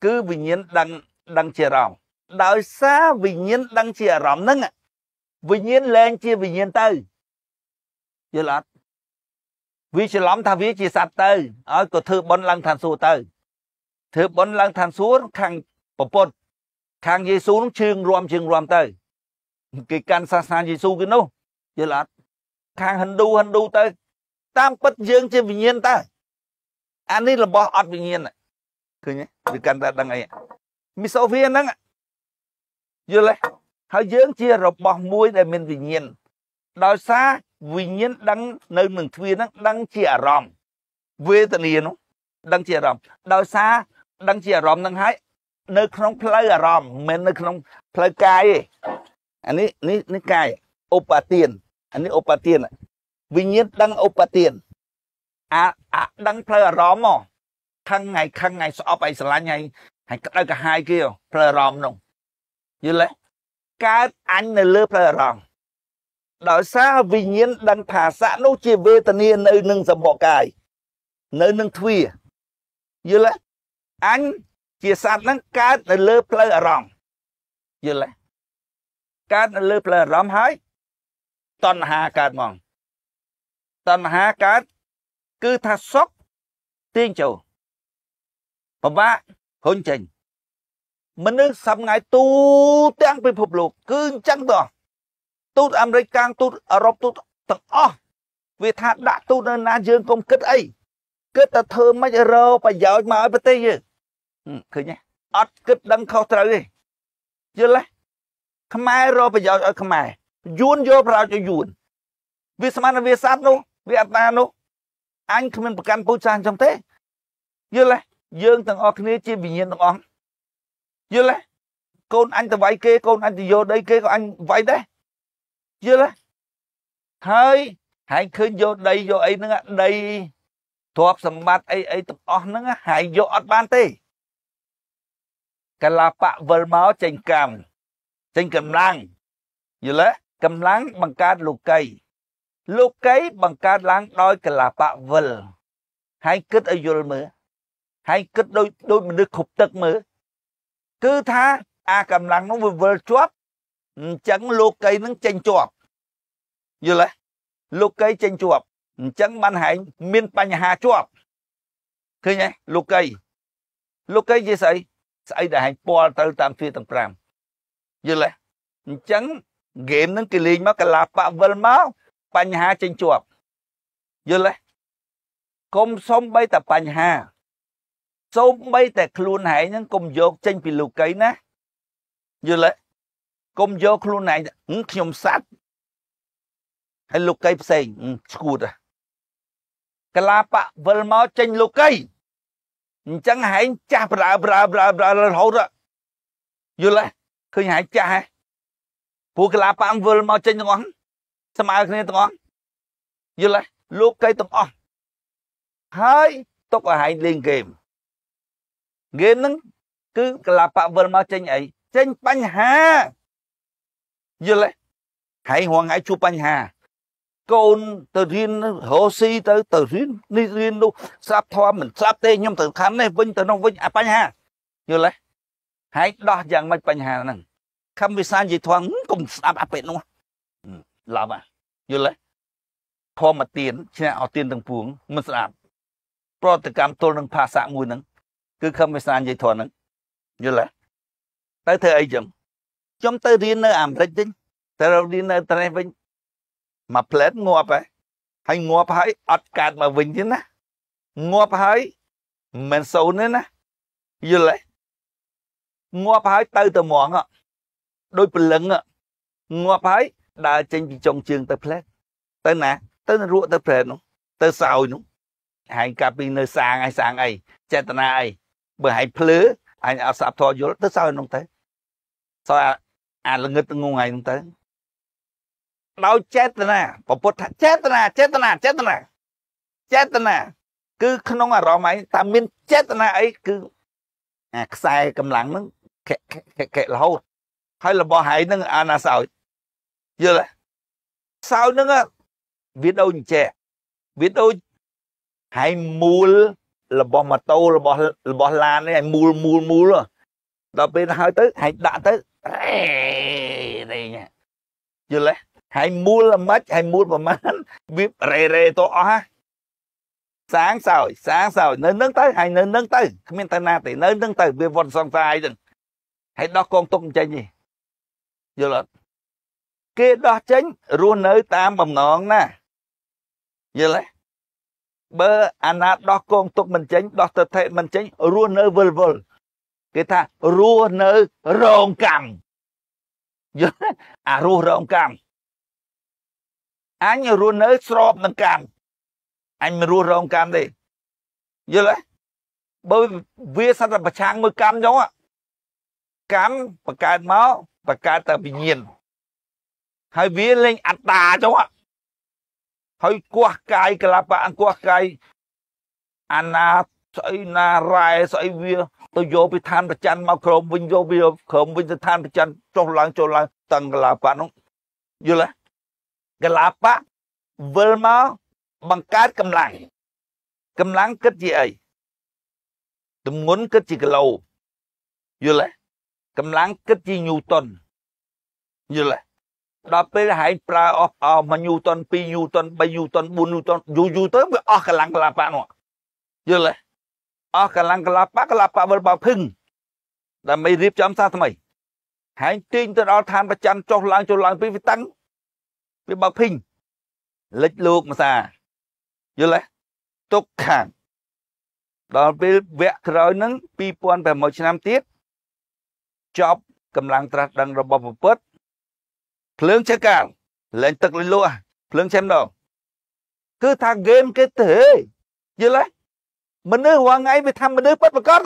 គឺវិញ្ញាណដឹងដឹងជាអារម្មណ៍ដោយសារវិញ្ញាណដឹងជាអារម្មណ៍ហ្នឹងវិញ្ញាណលែងជាវិញ្ញាណទៅយល់អត់វាច្រឡំថាវាជាសត្វទៅឲ្យក៏ធ្វើបន់ឡើងឋានសួគ៌ទៅធ្វើបន់ឡើងឋានសួគ៌ខាងពពុទ្ធខាងយេស៊ូនឹងជើងរំជើងរំទៅគេកាន់សាសនាយេស៊ូគេនោះយល់អត់ខាងហិណ្ឌូហិណ្ឌូទៅតាមពិតយើងជាវិញ្ញាណតើអានេះរបស់អត់វិញ្ញាណឃើញទេវាកាន់តែដឹងអីមីសូវៀហ្នឹងយល់ទេហើយយើងជារបស់មួយ ដែលមានវិញ្ញាណដោយសារវិញ្ញាណដឹងនៅនឹងទ្វារហ្នឹងដឹងជាអារម្មណ៍វេទនានោះដឹងជាអារម្មណ៍ដោយសារដឹងជាអារម្មណ៍ហ្នឹងហើយនៅក្នុងផ្លូវអារម្មណ៍មិនមែននៅក្នុងផ្លូវកាយទេអានេះនេះនេះកាយឧបទានអានេះឧបទានវិញ្ញាណដឹងឧបទានអាអាដឹងផ្លូវអារម្មណ៍ហ៎ខឹងថ្ងៃខឹងថ្ងៃស្អប់ឯងស្រឡាញ់ឯងហើយក្តៅក្រហាយគេផ្លូវអារម្មណ៍នោះយល់ទេកើតអញនៅលើផ្លូវអារម្មណ៍ដោយសារវិញ្ញាណដឹងថាសៈនោះជាវេទនានៅនឹងសម្បកកាយនៅនឹងទ្វាយល់ទេអញជាសត្វហ្នឹងកើតនៅលើផ្លូវអារម្មណ៍យល់ទេកើតនៅលើផ្លូវអារម្មណ៍ហើយតណ្ហាកើតមកតណ្ហាកើតគឺថាសុខទាញចូលពិបាកហ៊ុនចេញមនុស្សសប្ងៃទូទាំងពិភពលោកគឺអញ្ចឹងតោះទូតអាមេរិកកាំងទូតអឺរ៉ុបទូតទាំងអស់វាថាដាក់ទូតនៅណាយើងកុំគិតអីគិតតែធ្វើមិនរកប្រយោជន៍មកឲ្យប្រទេសយើងឃើញទេអត់គិតដឹងខុសត្រូវទេយល់ទេខ្មែររកប្រយោជន៍ឲ្យខ្មែរយួនយកប្រយោជន៍ឲ្យយួនវាស្មានវាសัตว์នោះ វាអត្តានោះអញគ្មានប្រកាន់ពូជសាសន៍ចឹងទេយល់ទេយើងទាំងអស់គ្នាជាវិញ្ញាណទាំងអស់យល់ទេកូនអញទៅវាយគេកូនអញទៅយកដីគេក៏អញវាយដែរយល់ទេហើយហែងឃើញយកដីយកអីហ្នឹងដីទ្រព្យសម្បត្តិអីអីទាំងអស់ហ្នឹងហែងយកអត់បានទេកលាបៈវិលមកចេញកម្មចេញកម្លាំងយល់ទេកម្លាំងបង្កើតលោកីលោកីបង្កើតឡើងដោយកលាបៈវិលហើយគិតឲ្យយល់មើលហើយគិតដូចដូចមនុស្សគ្រប់ទឹកមើលគឺថាអាកម្លាំងនោះវាវិលជាប់អញ្ចឹងលោកីនឹងចេញជាប់យល់ទេលោកីចេញជាប់អញ្ចឹងបានហែងមានបញ្ហាជាប់ឃើញទេលោកីលោកីជាស្អីស្អីដែលហែងពាល់ទៅតាមទ្វារទាំង5យល់ទេអញ្ចឹងហ្គេមនឹងគេលេងមកកលាបៈវិលមកបញ្ហាចេញជាប់យល់ទេកុំសុំបីតែបញ្ហាសូម្បីតែខ្លួនឯងហ្នឹងកុំយកចេញពីលូកីណាយល់ទេកុំយកខ្លួនឯងខ្ញុំសัตว์ហើយលូកីផ្សេងឈួតកាលាបៈវិលមកចេញលូកីអញ្ចឹងហែងចាស់ប្រើប្រើប្រើប្រើរហូតយល់ទេឃើញហែងចាស់ហ៎ពួកកាលាបៈវិលមកចេញទាំងអស់ស្មើគ្នាទាំងអស់យល់ទេលោកកៃទាំងអស់ហើយຕົកឲ្យហែងលេងហ្គេមហ្គេមហ្នឹងគឺកលាបៈវិលមកចេញអីចេញបញ្ហាយល់ទេហើយរងថ្ងៃជួបបញ្ហាកូនទៅរៀនរោស៊ីទៅទៅរៀននេះរៀននោះស្រាប់ធម៌មិនស្រាប់ទេខ្ញុំទៅខាងនេះវិញទៅនោះវិញអាបញ្ហាយល់ទេហើយដោះយ៉ាងម៉េចបញ្ហាហ្នឹងខំវិសានិយាយធំកុំស្ដាប់អាពេកនោះឡើមយល់ទេធម៌មកទៀនឈ្នះអត់ទៀនទាំងពួង មិនស្ដាប់ប្រតិកម្មទល់នឹងភាសាមួយហ្នឹងគឺខំវាសនានិយាយធនហ្នឹងយល់ទេទៅធ្វើអីចឹងខ្ញុំទៅរៀននៅអាមេរិកវិញទៅរៀននៅត្រេះវិញមកផ្លែតងាប់ហើយហើយងាប់ហើយអត់កើតមកវិញទៀតណាងាប់ហើយមិនសូនទេណាយល់ទេងាប់ហើយទៅតែមងដូចព្រលឹងងាប់ហើយដើរចេញពីចុងជើងទៅផ្លែតទៅណាទៅរក់ទៅផ្លែតនោះទៅសោយនោះហែងកាពីនៅសាងឯសាងអីចេតនាអីបើហែកភ្លឺអញអត់ស្ដាប់ធរយល់ទៅសើនោះទៅសើអាល្ងឹតងងឯនោះទៅដោយចេតនាពពុទ្ធថាចេតនាចេតនាចេតនាចេតនាគឺក្នុងអារម្មណ៍ឯងតើមានចេតនាអីគឺអាខ្សែកម្លាំងហ្នឹងខិខិខិរហូតហើយរបស់ហែងហ្នឹងអាណាសោចយល់ទេសោចហ្នឹងវាដូចអញ្ចេះវាដូចហែងមូលរបស់ម៉ូតូរបស់របស់ឡាននេះឲ្យមូលមូលមូលដល់ពេលហើយទៅហើយដាក់ទៅនេះយល់ទេហើយមូលមិនហើយមូលប្រមាណវារេរេទៅអស់ហ่ะសាងសោយសាងសោយនៅ នឹងទៅហើយនៅនឹងទៅគ្មានទៅណាទេនៅនឹងទៅ វាវត្តសង្សាយទៅហើយដោះកងទុកចេញនេះយល់អត់គេដោះចេញរស់នៅតាមបំណងណាយល់ទេបើអាណាដោះកងទុកមិនចេញដោះទៅថេមិនចេញរស់នៅវិលវល់គេថារស់នៅរងកម្មយល់អារស់រងកម្មអញរស់នៅស្របនឹងកម្មអញមិនរស់រងកម្មទេយល់ទេបើវាសត្វប្រឆាំងមួយកម្មចឹងកម្មបង្កើតមកបង្កើតតែវិញ្ញាណហើយវាលេងអត្តាចឹងហើយគាស់កាយកលបៈអង្គគាស់កាយអាណាស្អីណារ៉ែស្អីវាទៅយកពីឋានប្រច័នមកក្រុមវិញយកវាក្រុមវិញទៅឋានប្រច័នចុះឡើងចុះឡើងតឹងកលាបៈនោះយល់ទេកលាបៈវិលមកបង្កើតកម្លាំងកម្លាំងគិតជាអីទម្ងន់គិតជាគីឡូយល់ទេកម្លាំងគិតជាញូតនយល់ទេដល់ពេលហែងប្រើអស់អស់1ញូតន2ញូតន3ញូតន4ញូតនយូរយូរទៅវាអស់កម្លាំងកលាបៈនោះយល់ទេអស់កម្លាំងកលាបៈកលាបៈវិលបើភឹងដើម្បីរៀបចំសាថ្មីហែងទាញទៅដល់ឋានប្រច័នចុះឡើងចុះឡើងពីវាតឹងវាបើភឹងលិចលោកម្សាយល់ទេទុកខាងដល់ពេលវគ្គក្រោយនឹង2600ឆ្នាំទៀតចប់កម្លាំងត្រាស់ដឹងរបស់ពុទ្ធភ្លើងឆេះកាលលែងទឹកលែងលក់ភ្លើងឆេះម្ដងគឺថាហ្គេមគេទេយល់ទេមនុស្សរាល់ថ្ងៃវាថាមនុស្សពិតប្រកប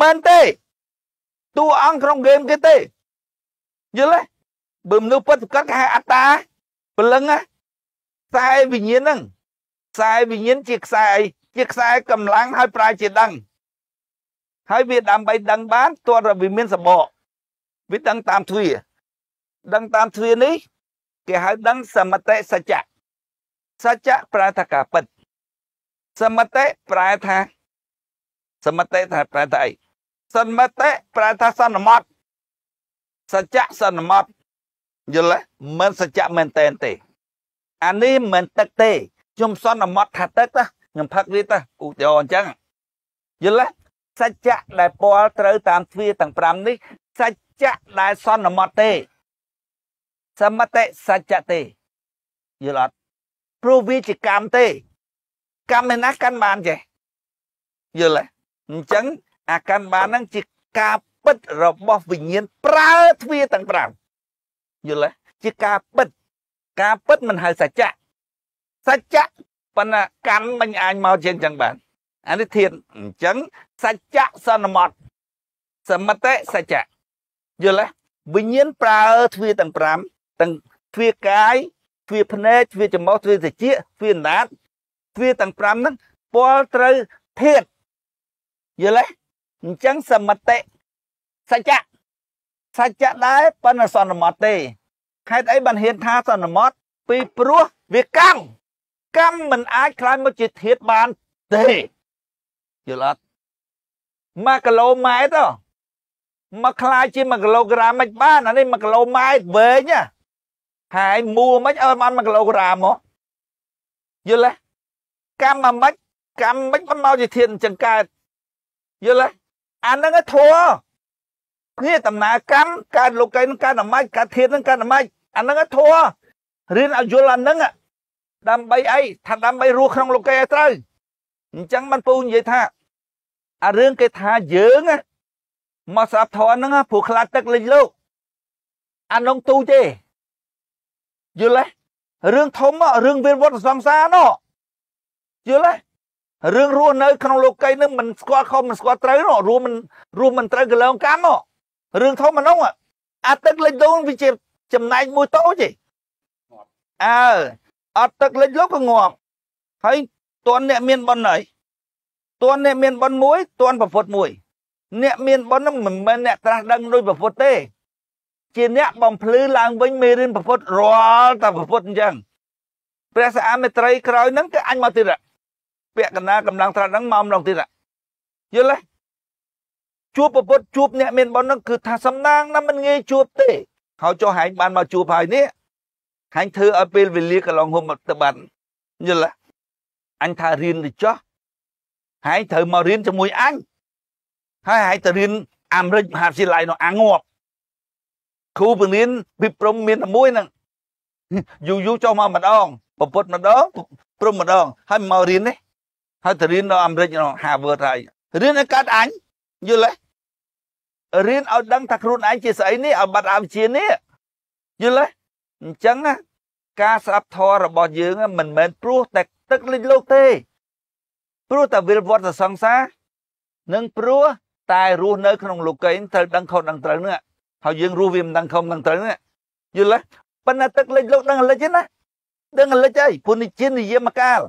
មិនទេតួអង្គក្នុងហ្គេមគេទេយល់ទេបើមនុស្សពិតប្រកបគេហៅអត្តាព្រលឹងខ្សែវិញ្ញាណហ្នឹងខ្សែវិញ្ញាណជាខ្សែជាខ្សែកម្លាំងហើយប្រើជាដឹងហើយវាដើម្បីដឹងបានទាល់តែវាមានសបកវាដឹងតាមទ្វារដឹងតាមទ្វានេះគេហៅដឹងសមតិសច្ចៈសច្ចៈប្រែថាការពិតសមតិប្រែថា សមតិថាប្រែថាអីសន្មតិប្រែថាសន្មតសច្ចៈសន្មតយល់ទេមិនសច្ចៈមែនតែនទេអានេះមិនទឹកទេខ្ញុំសន្មតថាទឹកតាខ្ញុំផឹកវាតាឧទាហរណ៍អញ្ចឹងយល់ទេសច្ចៈដែលពលត្រូវតាមទ្វាទាំង5នេះ សច្ចៈដែលសន្មតទេសមតិសច្ចៈទេយល់អត់ព្រោះវាជាកម្មទេកម្មឯណាកាន់បានចេះយល់ទេអញ្ចឹងអាកាន់បានហ្នឹងជាការពិតរបស់វិញ្ញាណប្រើទ្វាទាំង5យល់ទេជាការពិតការពិតមិនហៅសច្ចៈសច្ចៈប៉ុន្តែកម្មមិនអាចមកជាងចឹងបានអានេះធានអញ្ចឹងសច្ចៈសន្មតសមតិសច្ចៈយល់ទេវិញ្ញាណប្រើទ្វាទាំងទាំងទ្វាកាយទ្វាភ្នែកទ្វាច្មោះទ្វាត្រចៀកទ្វាអណ្ដាតទ្វាទាំង5ហ្នឹងពលត្រូវធាតយល់ទេអញ្ចឹងសមតិសច្ចៈសច្ចៈដែរប៉ុន្តែសន្មតទេហេតុអីបានហ៊ានថាសន្មតពីព្រោះវាកម្មកម្មមិនអាចខ្លាយមកជាធាតបានទេយល់អត់1គីឡូម៉ែត្រមកខ្លាយជា1គីឡូក្រាមមិនបានអានេះ1គីឡូម៉ែត្រវែងណាហើយមួមិនអើបាន1គីឡូក្រាមមកយល់ទេកម្មអាមិនកម្មមិនបានមកជាធានចង្កើតយល់ទេអាហ្នឹងធัวនេះដំណើរកម្មកើតលោកីនឹងកើតអាមិនកើតធាននឹងកើតអាមិនអាហ្នឹងធัวរៀនឲ្យយល់អាហ្នឹងដើម្បីអីថាដើម្បីរស់ក្នុងលោកីឲ្យត្រូវអញ្ចឹងបានពូនិយាយថាអារឿងគេថាយើងមកស្ដាប់ធរហ្នឹងព្រោះខ្លាចទឹកលេងលោកអានងទូទេយល់ទេរឿងធំរឿងវាវត្តសង្សារណោះយល់ទេរឿងរស់នៅក្នុងលោកីនឹងមិនស្គាល់ខុសមិនស្គាល់ត្រូវណោះរួមមិនរួមមិនត្រូវកលងកម្មណោះរឿងធំអានោះអាទឹកលិចដូនវាជាចំណែកមួយតូចទេអើអត់ទឹកលិចលោកក៏ងាប់ហើយតួនអ្នកមានប៉ុនហើយតួនអ្នកមានប៉ុនមួយតួនប្រពុតមួយ អ្នក មានប៉ុនមិនមែនអ្នកត្រាស់ដឹងដោយប្រពុតទេជាអ្នកបំភ្លឺឡើងវិញមេរៀនព្រះពុទ្ធរាល់តែព្រះពុទ្ធអញ្ចឹងព្រះសាអមេត្រីក្រោយហ្នឹងគឺអញមកទៀតពាក្យកណ្ដាលកម្លាំងត្រាស់ហ្នឹងមកម្ដងទៀតយល់ទេជួបព្រះពុទ្ធជួបអ្នកមានបុណ្យហ្នឹងគឺថាសំណាងណាមិនងាយជួបទេហើយចុះហែងបានមកជួបហើយនេះហែងធ្វើឲ្យពេលវេលាកន្លងហុំទៅបានយល់ទេអញថារៀនទៅចោះហែងត្រូវមករៀនជាមួយអញហើយហែងទៅរៀនអាមេរិកមហាវិទ្យាល័យនៅអាងាប់គ្រូពលានពីព្រំមានតែមួយហ្នឹងយូរយូរចុះមកម្ដងប្រពុតម្ដងព្រំម្ដង ហើយមករៀននេះហើយទៅរៀននៅអាមេរិកនៅ Harvard ហើយរៀនឲ្យកើតអញយល់ទេរៀនឲ្យដឹងថាខ្លួនឯងជាស្អីនេះឲ្យបាត់អាវិជ្ជានេះយល់ទេអញ្ចឹងណាការស្ដាប់ធម៌របស់យើងមិនមែនព្រោះតែទឹកលិចលោកទេ ព្រោះតែវិលវត្តសង្សារនិងព្រោះតែរស់នៅក្នុងលោកីយ៍ត្រូវដឹងខុសដឹងត្រូវនឹងហើយយើងរស់វាមិនដឹងខំដឹងត្រូវណាយល់ទេប៉ុន្តែទឹកលិចលោកដឹងលិចទេណាដឹងលិចអីពុនិជានិយមកាល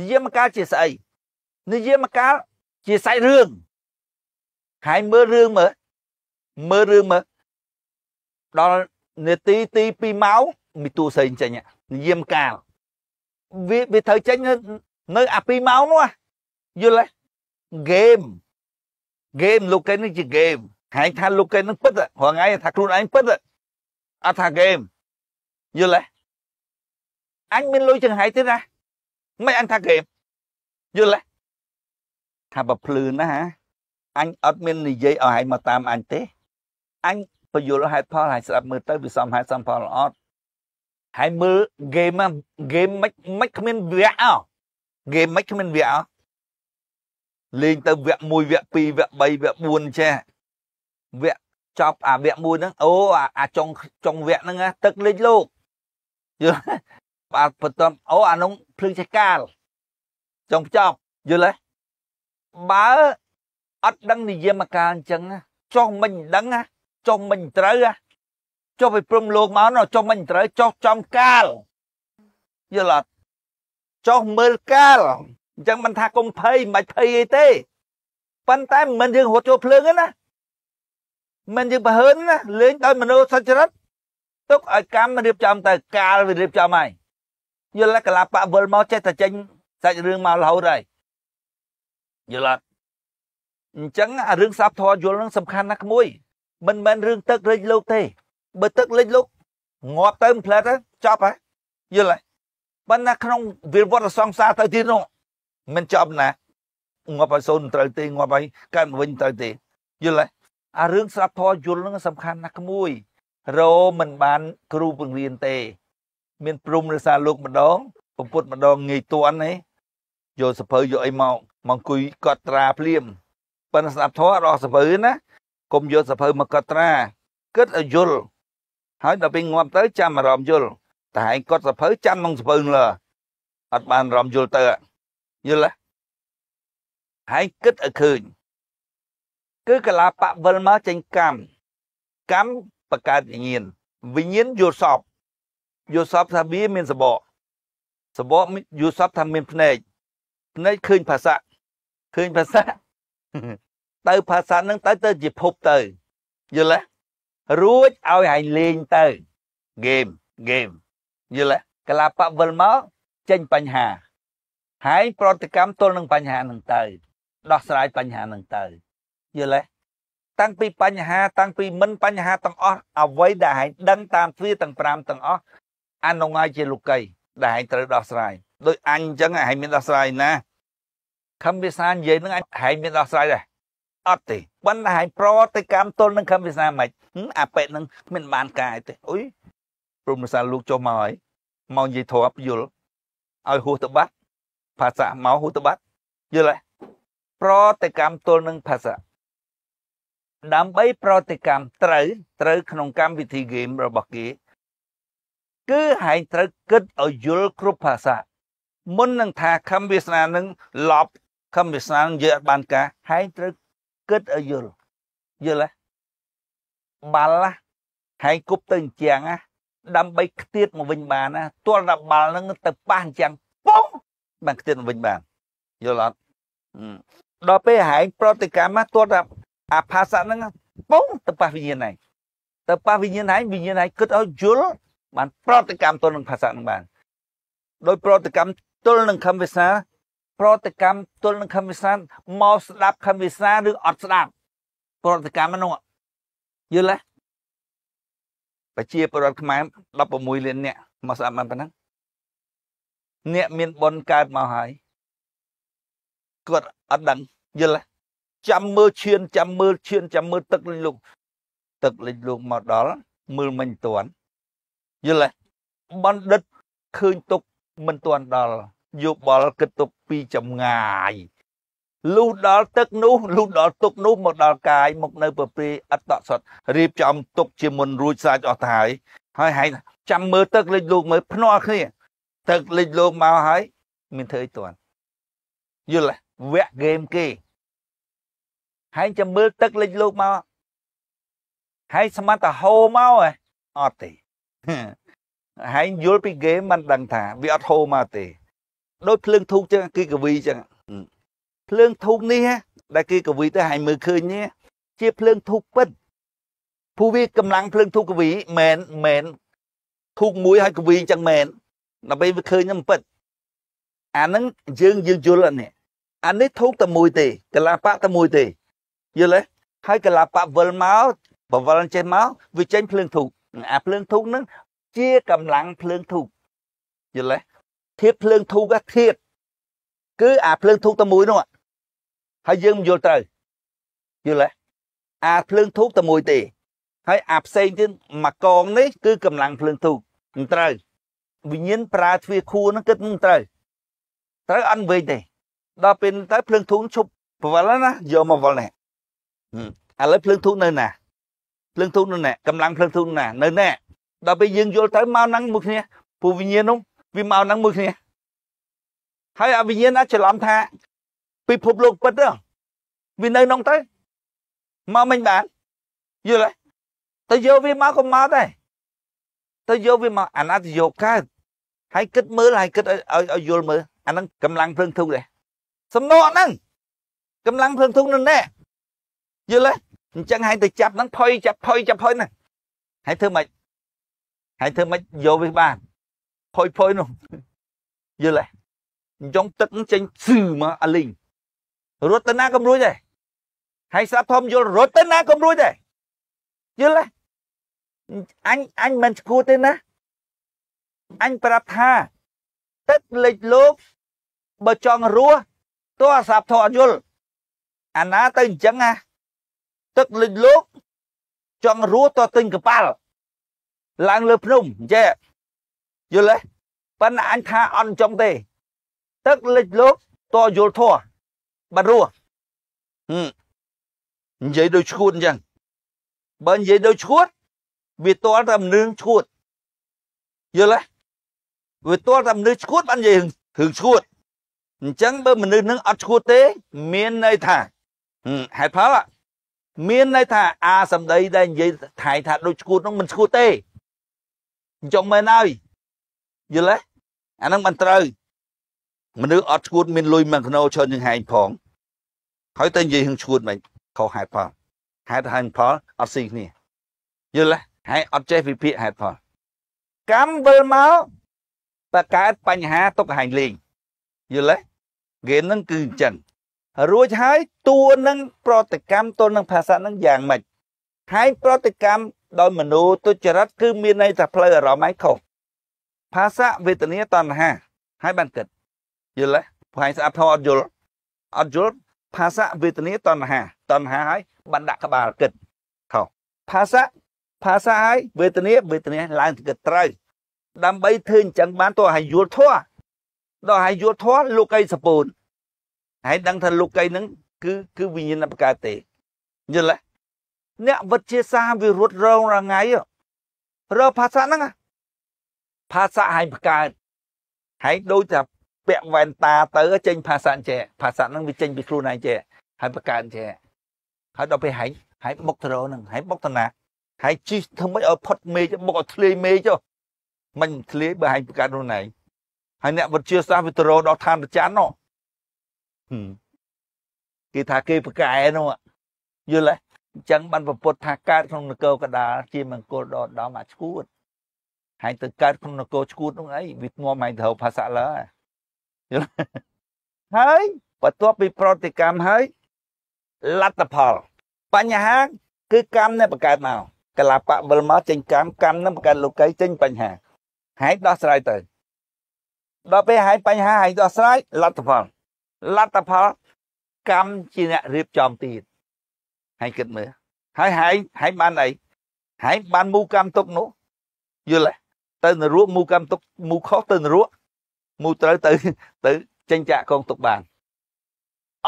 និយមកាលជាស្អីនិយមកាលជាសាច់រឿងហើយមើលរឿងមើលមើលរឿងមើលដល់នាទីទី2ម៉ោងមីតួសេងចេញនិយមកាលវាវាត្រូវចេញនៅអា2ម៉ោងនោះយល់ទេហ្គេមហ្គេមលោកគេនេះជាហ្គេមហែងថាលោកគេនឹងពិតរាល់ថ្ងៃថាខ្លួនឯងពិតអត់ថាហ្គេមយល់ទេអញមានលុយចង្ហៃទៀតណាមិនអញថាហ្គេមយល់ទេថាបើភ្លឺណាអញអត់មាននិយាយឲ្យហែងមកតាមអញទេអញបញ្យល់ហេតុផលហើយស្ដាប់មើលទៅវាសមហេតុសមផលអត់ហើយមើលហ្គេមហ្គេមមិនមិនគ្មានវគ្គអោហ្គេមមិនគ្មានវគ្គអោលេងទៅវគ្គ1វគ្គ2វគ្គ3វគ្គ4ចេះវគ្គចប់អាវគ្គមួយហ្នឹង អូអាចុងចុងវគ្គហ្នឹងទឹកលិចលោកយល់អាបន្តអូអានោះភ្លឹងចេះកាលចុងចប់យល់ទេបើអត់ដឹងនិយមកាលអញ្ចឹងចុះមិនដឹងចុះមិនត្រូវចុះទៅព្រមលោកមកណោះចុះមិនត្រូវចុះចំកាលយល់អត់ចុះមើលកាលអញ្ចឹងមិនថាកុំភ័យមិនភ័យអីទេប៉ុន្តែមិនយើងរត់ចូលភ្លើងណាមិនយើងប្រហើនណាលេងដោយមនោសច្ចរិតទុកឲ្យកម្មរៀបចំទៅកាលវារៀបចំហើយយល់កលាបៈវិលមកចេះតែចេញសាច់រឿងមករហូតហើយយល់អត់អញ្ចឹងអារឿងសាប់ធរយល់នឹងសំខាន់ណាស់ក្មួយមិនមែនរឿងទឹកលិចលោកទេបើទឹកលិចលោកងាប់ទៅមិនផ្លែតចប់ហើយយល់ហើយប៉ុន្តែក្នុងវិលវត្តសង្សារទៅទៀតនោះមិនចប់ណាងាប់ហើយសូនត្រូវទេងាប់ហើយកើតវិញត្រូវទេយល់ហើយអារឿងស្ដាប់ធម៌យល់នឹងសំខាន់ណាស់ក្មួយរោមិនបានគ្រូពង្រៀនទេ មានព្រំរសាលោក ម្ដងពពុតម្ដងងាយតន់ទេយកសភៅយកអីមកមកអង្គុយកត់ត្រាភ្លាមប៉ិនស្ដាប់ធម៌អត់អស់សភៅណាកុំយកសភៅមកកត់ត្រាគិតឲ្យយល់ហើយដល់ពេលងាប់ទៅចាំអារម្មណ៍យល់តែឯងកត់សភៅចាំក្នុងសភៅលើអត់បានអារម្មណ៍យល់ទៅយល់ទេឯងគិតឲ្យឃើញគឺកលាបៈវិលមកចេញកម្មកម្មបង្កើតវិញ្ញាណវិញ្ញាណយល់សពយល់សពថាវាមានសបក សបកយល់សពថាមានភ្នែកភ្នែកឃើញភាសាឃើញភាសា ទៅភាសានឹងទៅទៅជាភពទៅយល់ទេរួចឲ្យហែងលេងទៅ game game យល់ទេកលាបៈវិលមកចេញបញ្ហាហើយប្រតិកម្មទល់នឹងបញ្ហានឹងទៅដោះស្រាយបញ្ហានឹងទៅយល់ទេតាំងពីបញ្ហា តាំងពីមិនបញ្ហាទាំងអស់អ្វីដែលហែងដឹងតាមទ្វាទាំង5ទាំងអស់អានងហើយជាលោកីដែលហែងត្រូវដោះស្រាយដោយអញអញ្ចឹងហែងមានដោះស្រាយណាខំវាសានិយាយនឹងហែងមានដោះស្រាយដែរអត់ទេប៉ុន្តែហែងប្រតិកម្មទល់នឹងខំវាសាមិនអាប៉ិនឹងមិនបានការទេអុយព្រមសាលោកចុះមកហើយមកនិយាយធប់យល់ឲ្យហួសទៅបាត់ភាសាមកហួសទៅបាត់យល់ទេប្រតិកម្មទល់នឹងភាសាដើម្បីប្រតិកម្មត្រូវត្រូវក្នុងកម្មវិធីហ្គេមរបស់គេ គឺហែងត្រូវគិតឲ្យយល់គ្រប់ភាសា មុននឹងថាខំវាសនានឹងលប់ខំវាសនានឹងយកបានការហែងត្រូវគិតឲ្យយល់យល់ទេបាល់ហែងគប់ទៅអញ្ចឹងណាដើម្បីខ្ទាតមកវិញបានណាទាល់តែបាល់ហ្នឹងទៅប៉ះអញ្ចឹងប៉ុងបានខ្ទាតមកវិញបានយល់អត់ដល់ពេលហែងប្រតិកម្មណាទាល់តែអាភាសៈហ្នឹងពងទៅប៉ះវិញ្ញាណឯងទៅប៉ះវិញ្ញាណឯងវិញ្ញាណឯងគិតឲ្យយល់បានប្រតិកម្មទល់នឹងភាសៈហ្នឹងបានដោយប្រតិកម្មទល់នឹងខំវិសា ប្រតិកម្មទល់នឹងខំវិសាមកស្ដាប់ខំវិសាឬអត់ស្ដាប់ប្រតិកម្មហ្នឹងយល់ទេប្រជាពលរដ្ឋខ្មែរ16លានអ្នកមកស្ដាប់បានប៉ុណ្ណឹងអ្នកមានប៉ុនកើតមកហើយគាត់អត់ដឹងយល់ទេចាំមើលឈានចាំមើលឈានចាំមើលទឹកលេញលោក ទឹកលេញលោកមកដល់មើលមិនទាន់យល់ទេបណ្ឌិតឃើញទុកមិនទាន់ដល់យោបល់គិតទុកពីចម្ងាយលុះដល់ទឹកនោះលុះដល់ទុកនោះមកដល់កាយមកនៅប្រព្រឹត្តអត្តសតរៀបចំទុកជាមុនរួចសាច់អស់ទៅហើយហើយហែងចាំមើលទឹកលេចលោកមើលភ្នាល់គ្នាទឹកលេចលោកមកហើយ មានធ្វើអីតាន់យល់ទេវគ្គហ្គេមគេហែងចាំមើលទឹកលិចលោកមកហែងសមត្ថហោមកអត់ទេហែងយល់ពីហ្គេមមិនដឹងថាវាអត់ហោមកទេដូចភ្លើងធូបចឹងគឺកវីចឹងភ្លើងធូបនេះដែលគឺកវីទៅហែងមើលឃើញនេះជាភ្លើងធូបពិតព្រោះវាកម្លាំងភ្លើងធូបកវីមែនមែនធូបមួយហើយកវីចឹងមែនដើម្បីវាឃើញនឹងពិតអាហ្នឹងយើងយើងយល់អានេះអានេះធូបតែមួយទេកលាបៈតែមួយទេយល់ទេហើយកលាបៈវិលមកបវលចេះមកវាចេញភ្លើងធូបអាភ្លើងធូបនឹងជាកម្លាំងភ្លើងធូបយល់ទេធៀបភ្លើងធូបធៀបគឺអាភ្លើងធូបតែមួយនោះហើយយើងមិនយល់ត្រូវយល់ទេអាភ្លើងធូបតែមួយទេ ហើយអាផ្សេងទៀតមួយកងនេះ គឺកម្លាំងភ្លើងធូបមិនត្រូវវិញ្ញាណប្រើទ្វាខួរនឹងគិតមិនត្រូវត្រូវអត់វិញទេដល់ពេលទៅភ្លើងធូបឈប់បវលណាយកមកវល់នេះឥឡូវភ្លើងធូបនៅណាភ្លើងធូបនៅណាកម្លាំងភ្លើងធូបណា នៅណាដល់ពេលយើងយល់ទៅមកហ្នឹងមួយគ្នាពូវិញ្ញាណនោះវាមកហ្នឹងមួយគ្នាហើយអវិញ្ញាណអាចច្រឡំថាពិភពលោកពិតទេវានៅក្នុងទៅមកមិញបានយល់ទេទៅយកវាមកក៏មកដែរទៅយកវាមកអាណាតយកកើតហើយគិតមើលហើយគិតឲ្យឲ្យយល់មើលអាហ្នឹងកម្លាំងភ្លើងធូបដែរសំណក់ហ្នឹងកម្លាំងភ្លើងធូបនោះណែយល់ទេអញ្ចឹងហើយទៅចាប់ហ្នឹងភ័យចាប់ភ័យចាប់ភ័យណាហើយធ្វើម៉េចហើយធ្វើម៉េចយកវាបានភ័យភ័យនោះយល់ទេអញ្ចឹងទឹកចេញស៊ឺមកអាលីងរត់ទៅណាក៏រួចដែរហើយស្រាប់ធំយល់រត់ទៅណាក៏រួចដែរយល់ទេអញអញមិនឈួតទេណាអញប្រាប់ថាទឹកលេចលោកបើចង់រស់ទោះអាសាប់ធោះអត់យល់អាណាទៅអញ្ចឹងណាទឹកលិចលោកចង់រស់តទិញកប៉ាល់ឡើងលើភ្នំចេះយល់ទេប៉ិនអញថាអន់ចំទេទឹកលិចលោកតយល់ធោះបាត់រស់ហឹមនិយាយដូចឈួតអញ្ចឹងបើនិយាយដូចឈួតវាតល់តែមនឹងឈួតយល់ទេវាតល់តែមនុស្សឈួតបាននិយាយរឿងឈួតអញ្ចឹងបើមនុស្សនឹងអត់ឈួតទេ មានន័យថាហេតុផលមានន័យថាអាសម្ដីដែលនិយាយថៃថាដូចឈួតនោះមិនឈួតទេអញ្ចឹងមែនហើយយល់ទេអានឹងមិនត្រូវមនុស្សអត់ឈួតមានលុយមួយគណោច្រើនជាងហែងផងហើយតែនិយាយហឹងឈួតមិនខុសហេតុផលហេតុហែងផលអត់ស៊ីគ្នា យល់ទេហើយអត់ចេះវិភាគហេតុផលកម្មវិលមកបង្កើតបញ្ហាទុកហែងលេងយល់ទេគេនឹងគឺអញ្ចឹងរួចហើយតួនឹងប្រតិកម្មទល់នឹងភាសានឹងយ៉ាងម៉េចហើយប្រតិកម្មដោយមនោទុច្ចរិតគឺមានន័យថាផ្លូវអារម្មណ៍ឯខុសភាសាវេទនាតណ្ហាហើយបានគិតយល់ទេព្រោះឯងស្អាប់ថោអត់យល់អត់យល់ភាសាវេទនាតណ្ហាតណ្ហាហើយបានដាក់ក្បាលគិតខុសភាសាភាសាហើយវេទនាវេទនាឡើងគិតត្រូវដើម្បីធ្វើអញ្ចឹងបានទោះឲ្យយល់ធោះដល់ឲ្យយល់ធោះលោកីសពូនហើយដឹងថាលោកីហ្នឹងគឺគឺវិញ្ញាណបកើតទេយល់ទេអ្នកវិទ្យាសាស្ត្រវារត់រងរងាយរើភាសាហ្នឹងភាសាឲ្យបកើតហើយដូចថាពាក់វ៉ែនតាទៅចេញភាសាចេះភាសាហ្នឹងវាចេញ ពីខ្លួនឯងចេះហើយបកើតចេះហើយដល់ពេលហែងហែងបុកទៅរហ្នឹងហែងបុកទៅណាហើយជីធ្វើម៉េចឲ្យផុតមេឃបុកឲ្យធ្លាយមេឃចុះមិនធ្លាយបើហែងបកើតខ្លួនឯងហើយអ្នកវិទ្យាសាស្ត្រវាទៅរដល់ឋានប្រច័នណោះគេថាគេប្រកែនោះយល់ទេអញ្ចឹងបានប្រពុតថាកើតក្នុងនគរកដាលជាមង្គលដល់ដំអាឈួត ហើយទៅកើតក្នុងនគរឈួតនោះអីវាងំហើយទៅភាសាឡើយល់ហើយបន្ទាប់ពីប្រតិកម្មហើយលទ្ធផលបញ្ហា គឺកម្មនេះបង្កើតមកកលាបៈវិលមកចេញកម្មកម្មនឹងបង្កើតលោកីចេញបញ្ហាហើយដោះស្រាយទៅដល់ពេលហើយបញ្ហាហើយដោះស្រាយលទ្ធផលលទ្ធផលកម្មជាអ្នករៀបចំទៀតហើយគិតមើលហើយហែងហែងបានអីហែងបានមូកម្មទុកនោះយល់ទេទៅនរោមូកម្មទុកមូខុសទៅនរោមូត្រូវទៅទៅចេញចាក់កងទុកបាន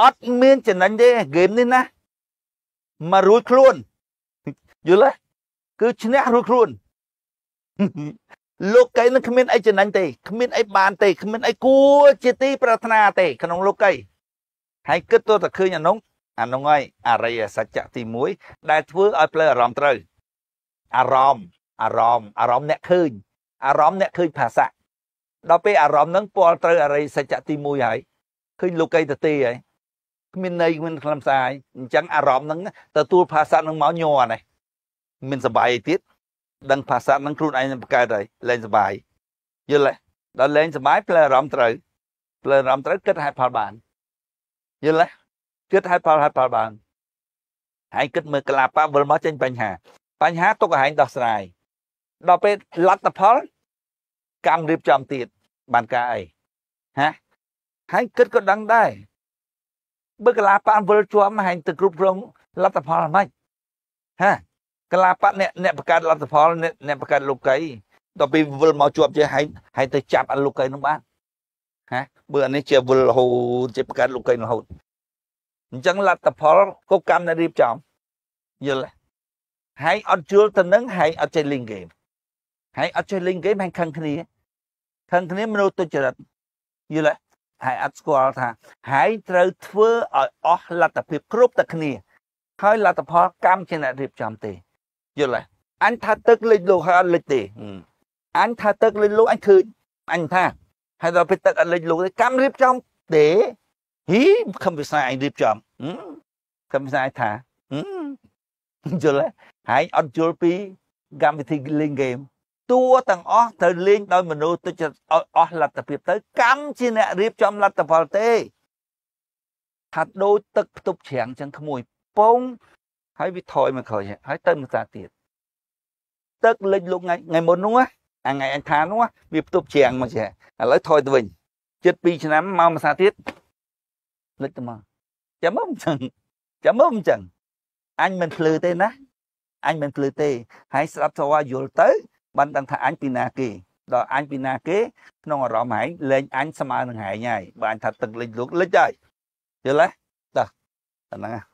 អត់មានចំណេញទេហ្គេមនេះណាមករួចខ្លួនយល់ទេគឺឈ្នះរួចខ្លួនលោកកៃនឹងគ្មានអីចំណេញទេគ្មានអីបានទេគ្មានអីគួរជាទី ប្រាថ្នាទេ ក្នុងលោកកៃហើយគិតទៅតែឃើញអានោះអានោះហើយអរិយសច្ចៈទី1ដែលធ្វើឲ្យផ្លូវអារម្មណ៍ត្រូវអារម្មណ៍អារម្មណ៍អារម្មណ៍អ្នកឃើញអារម្មណ៍អ្នកឃើញភាសាដល់ពេលអារម្មណ៍ហ្នឹងពលត្រូវអរិយសច្ចៈទី1ហើយឃើញលោកីតទេហើយគ្មានន័យគ្មានខ្លឹមសារអញ្ចឹងអារម្មណ៍ហ្នឹងទទួលភាសានឹងមកញ័រនេះមានសបាយទៀតដឹងភាសានឹងខ្លួនឯងនឹងបង្កើតហើយលែងសុបាយយល់ទេដល់លែងសុបាយផ្លែអារម្មណ៍ត្រូវផ្លែអារម្មណ៍ត្រូវគិតហេតុផលបានយល់ទេគិតហេតុផលហេតុផលបានហើយគិតមើលកលាបៈវិលមកចេញបញ្ហា បញ្ហាទុកឲ្យឯងដោះស្រាយដល់ពេលលទ្ធផលកម្មរៀបចំទៀត បានការអីហាហើយគិតក៏ដឹងដែរបើកលាបៈវិលជាប់ហែងទៅគ្រប់គ្រងលទ្ធផលមិនហ៎កលាបៈអ្នកអ្នកបង្កើតលទ្ធផលអ្នកអ្នកបង្កើតលោកីដល់ពេលវិលមកជាប់ជាហែងហែងទៅចាប់អាលោកីនោះបានណាបើអានេះជាវិលរហូតជាបង្កើតលោកីរហូតអញ្ចឹងលទ្ធផលគប់កម្មនៅរៀបចំយល់ហើយអត់ជល់ទៅនឹងហើយអត់ចេះលេងហ្គេមហើយអត់ចេះលេងហ្គេមហើយខឹងគ្នាខឹងគ្នាមនុស្សទុច្ចរិតយល់ហើយអត់ស្គាល់ថាហើយត្រូវធ្វើឲ្យអស់លទ្ធភាពគ្រប់តែគ្នាហើយលទ្ធផលកម្មជាអ្នករៀបចំទេយល់ទេអញថាទឹកលិចលោហើយអត់លិចទេអញថាទឹកលិចលោអញឃើញអញថាហើយដល់ពេលទឹកអត់លិចលោទេកម្មរៀបចំទេហីខំភាសាអញរៀបចំខំភាសាថាយល់ទេហើយអត់យល់ពីកម្មវិធីលេងហ្គេមតួទាំងអស់ត្រូវលេងដោយមនុស្សទុច្ចរិតឲ្យអស់លទ្ធភាពទៅកម្មជាអ្នករៀបចំលទ្ធផលទេថាដូចទឹកផ្ទប់ច្រាំងចឹងក្មួយពងហើយវាថយមកក្រោយហើយទៅមួយសាទៀតទឹកលិចលោកថ្ងៃថ្ងៃមុននោះអាថ្ងៃអញថានោះវាផ្ទុបជាងមកចេះឥឡូវថយទៅវិញជិត2ឆ្នាំមកមួយសាទៀតលិចទៅមកចាំមើលអញ្ចឹងចាំមើលអញ្ចឹងអញមិនភ្លឺទេណាអញមិនភ្លឺទេហើយស្ដាប់ធម៌យល់ទៅបានដឹងថាអញពីណាគេ ដល់អញពីណាគេក្នុងអារម្មណ៍ឯងលែងអញស្មើនឹងឯងហើយបើអញថាទឹកលិចលោកលិចហើយយល់ទេតោះអាហ្នឹង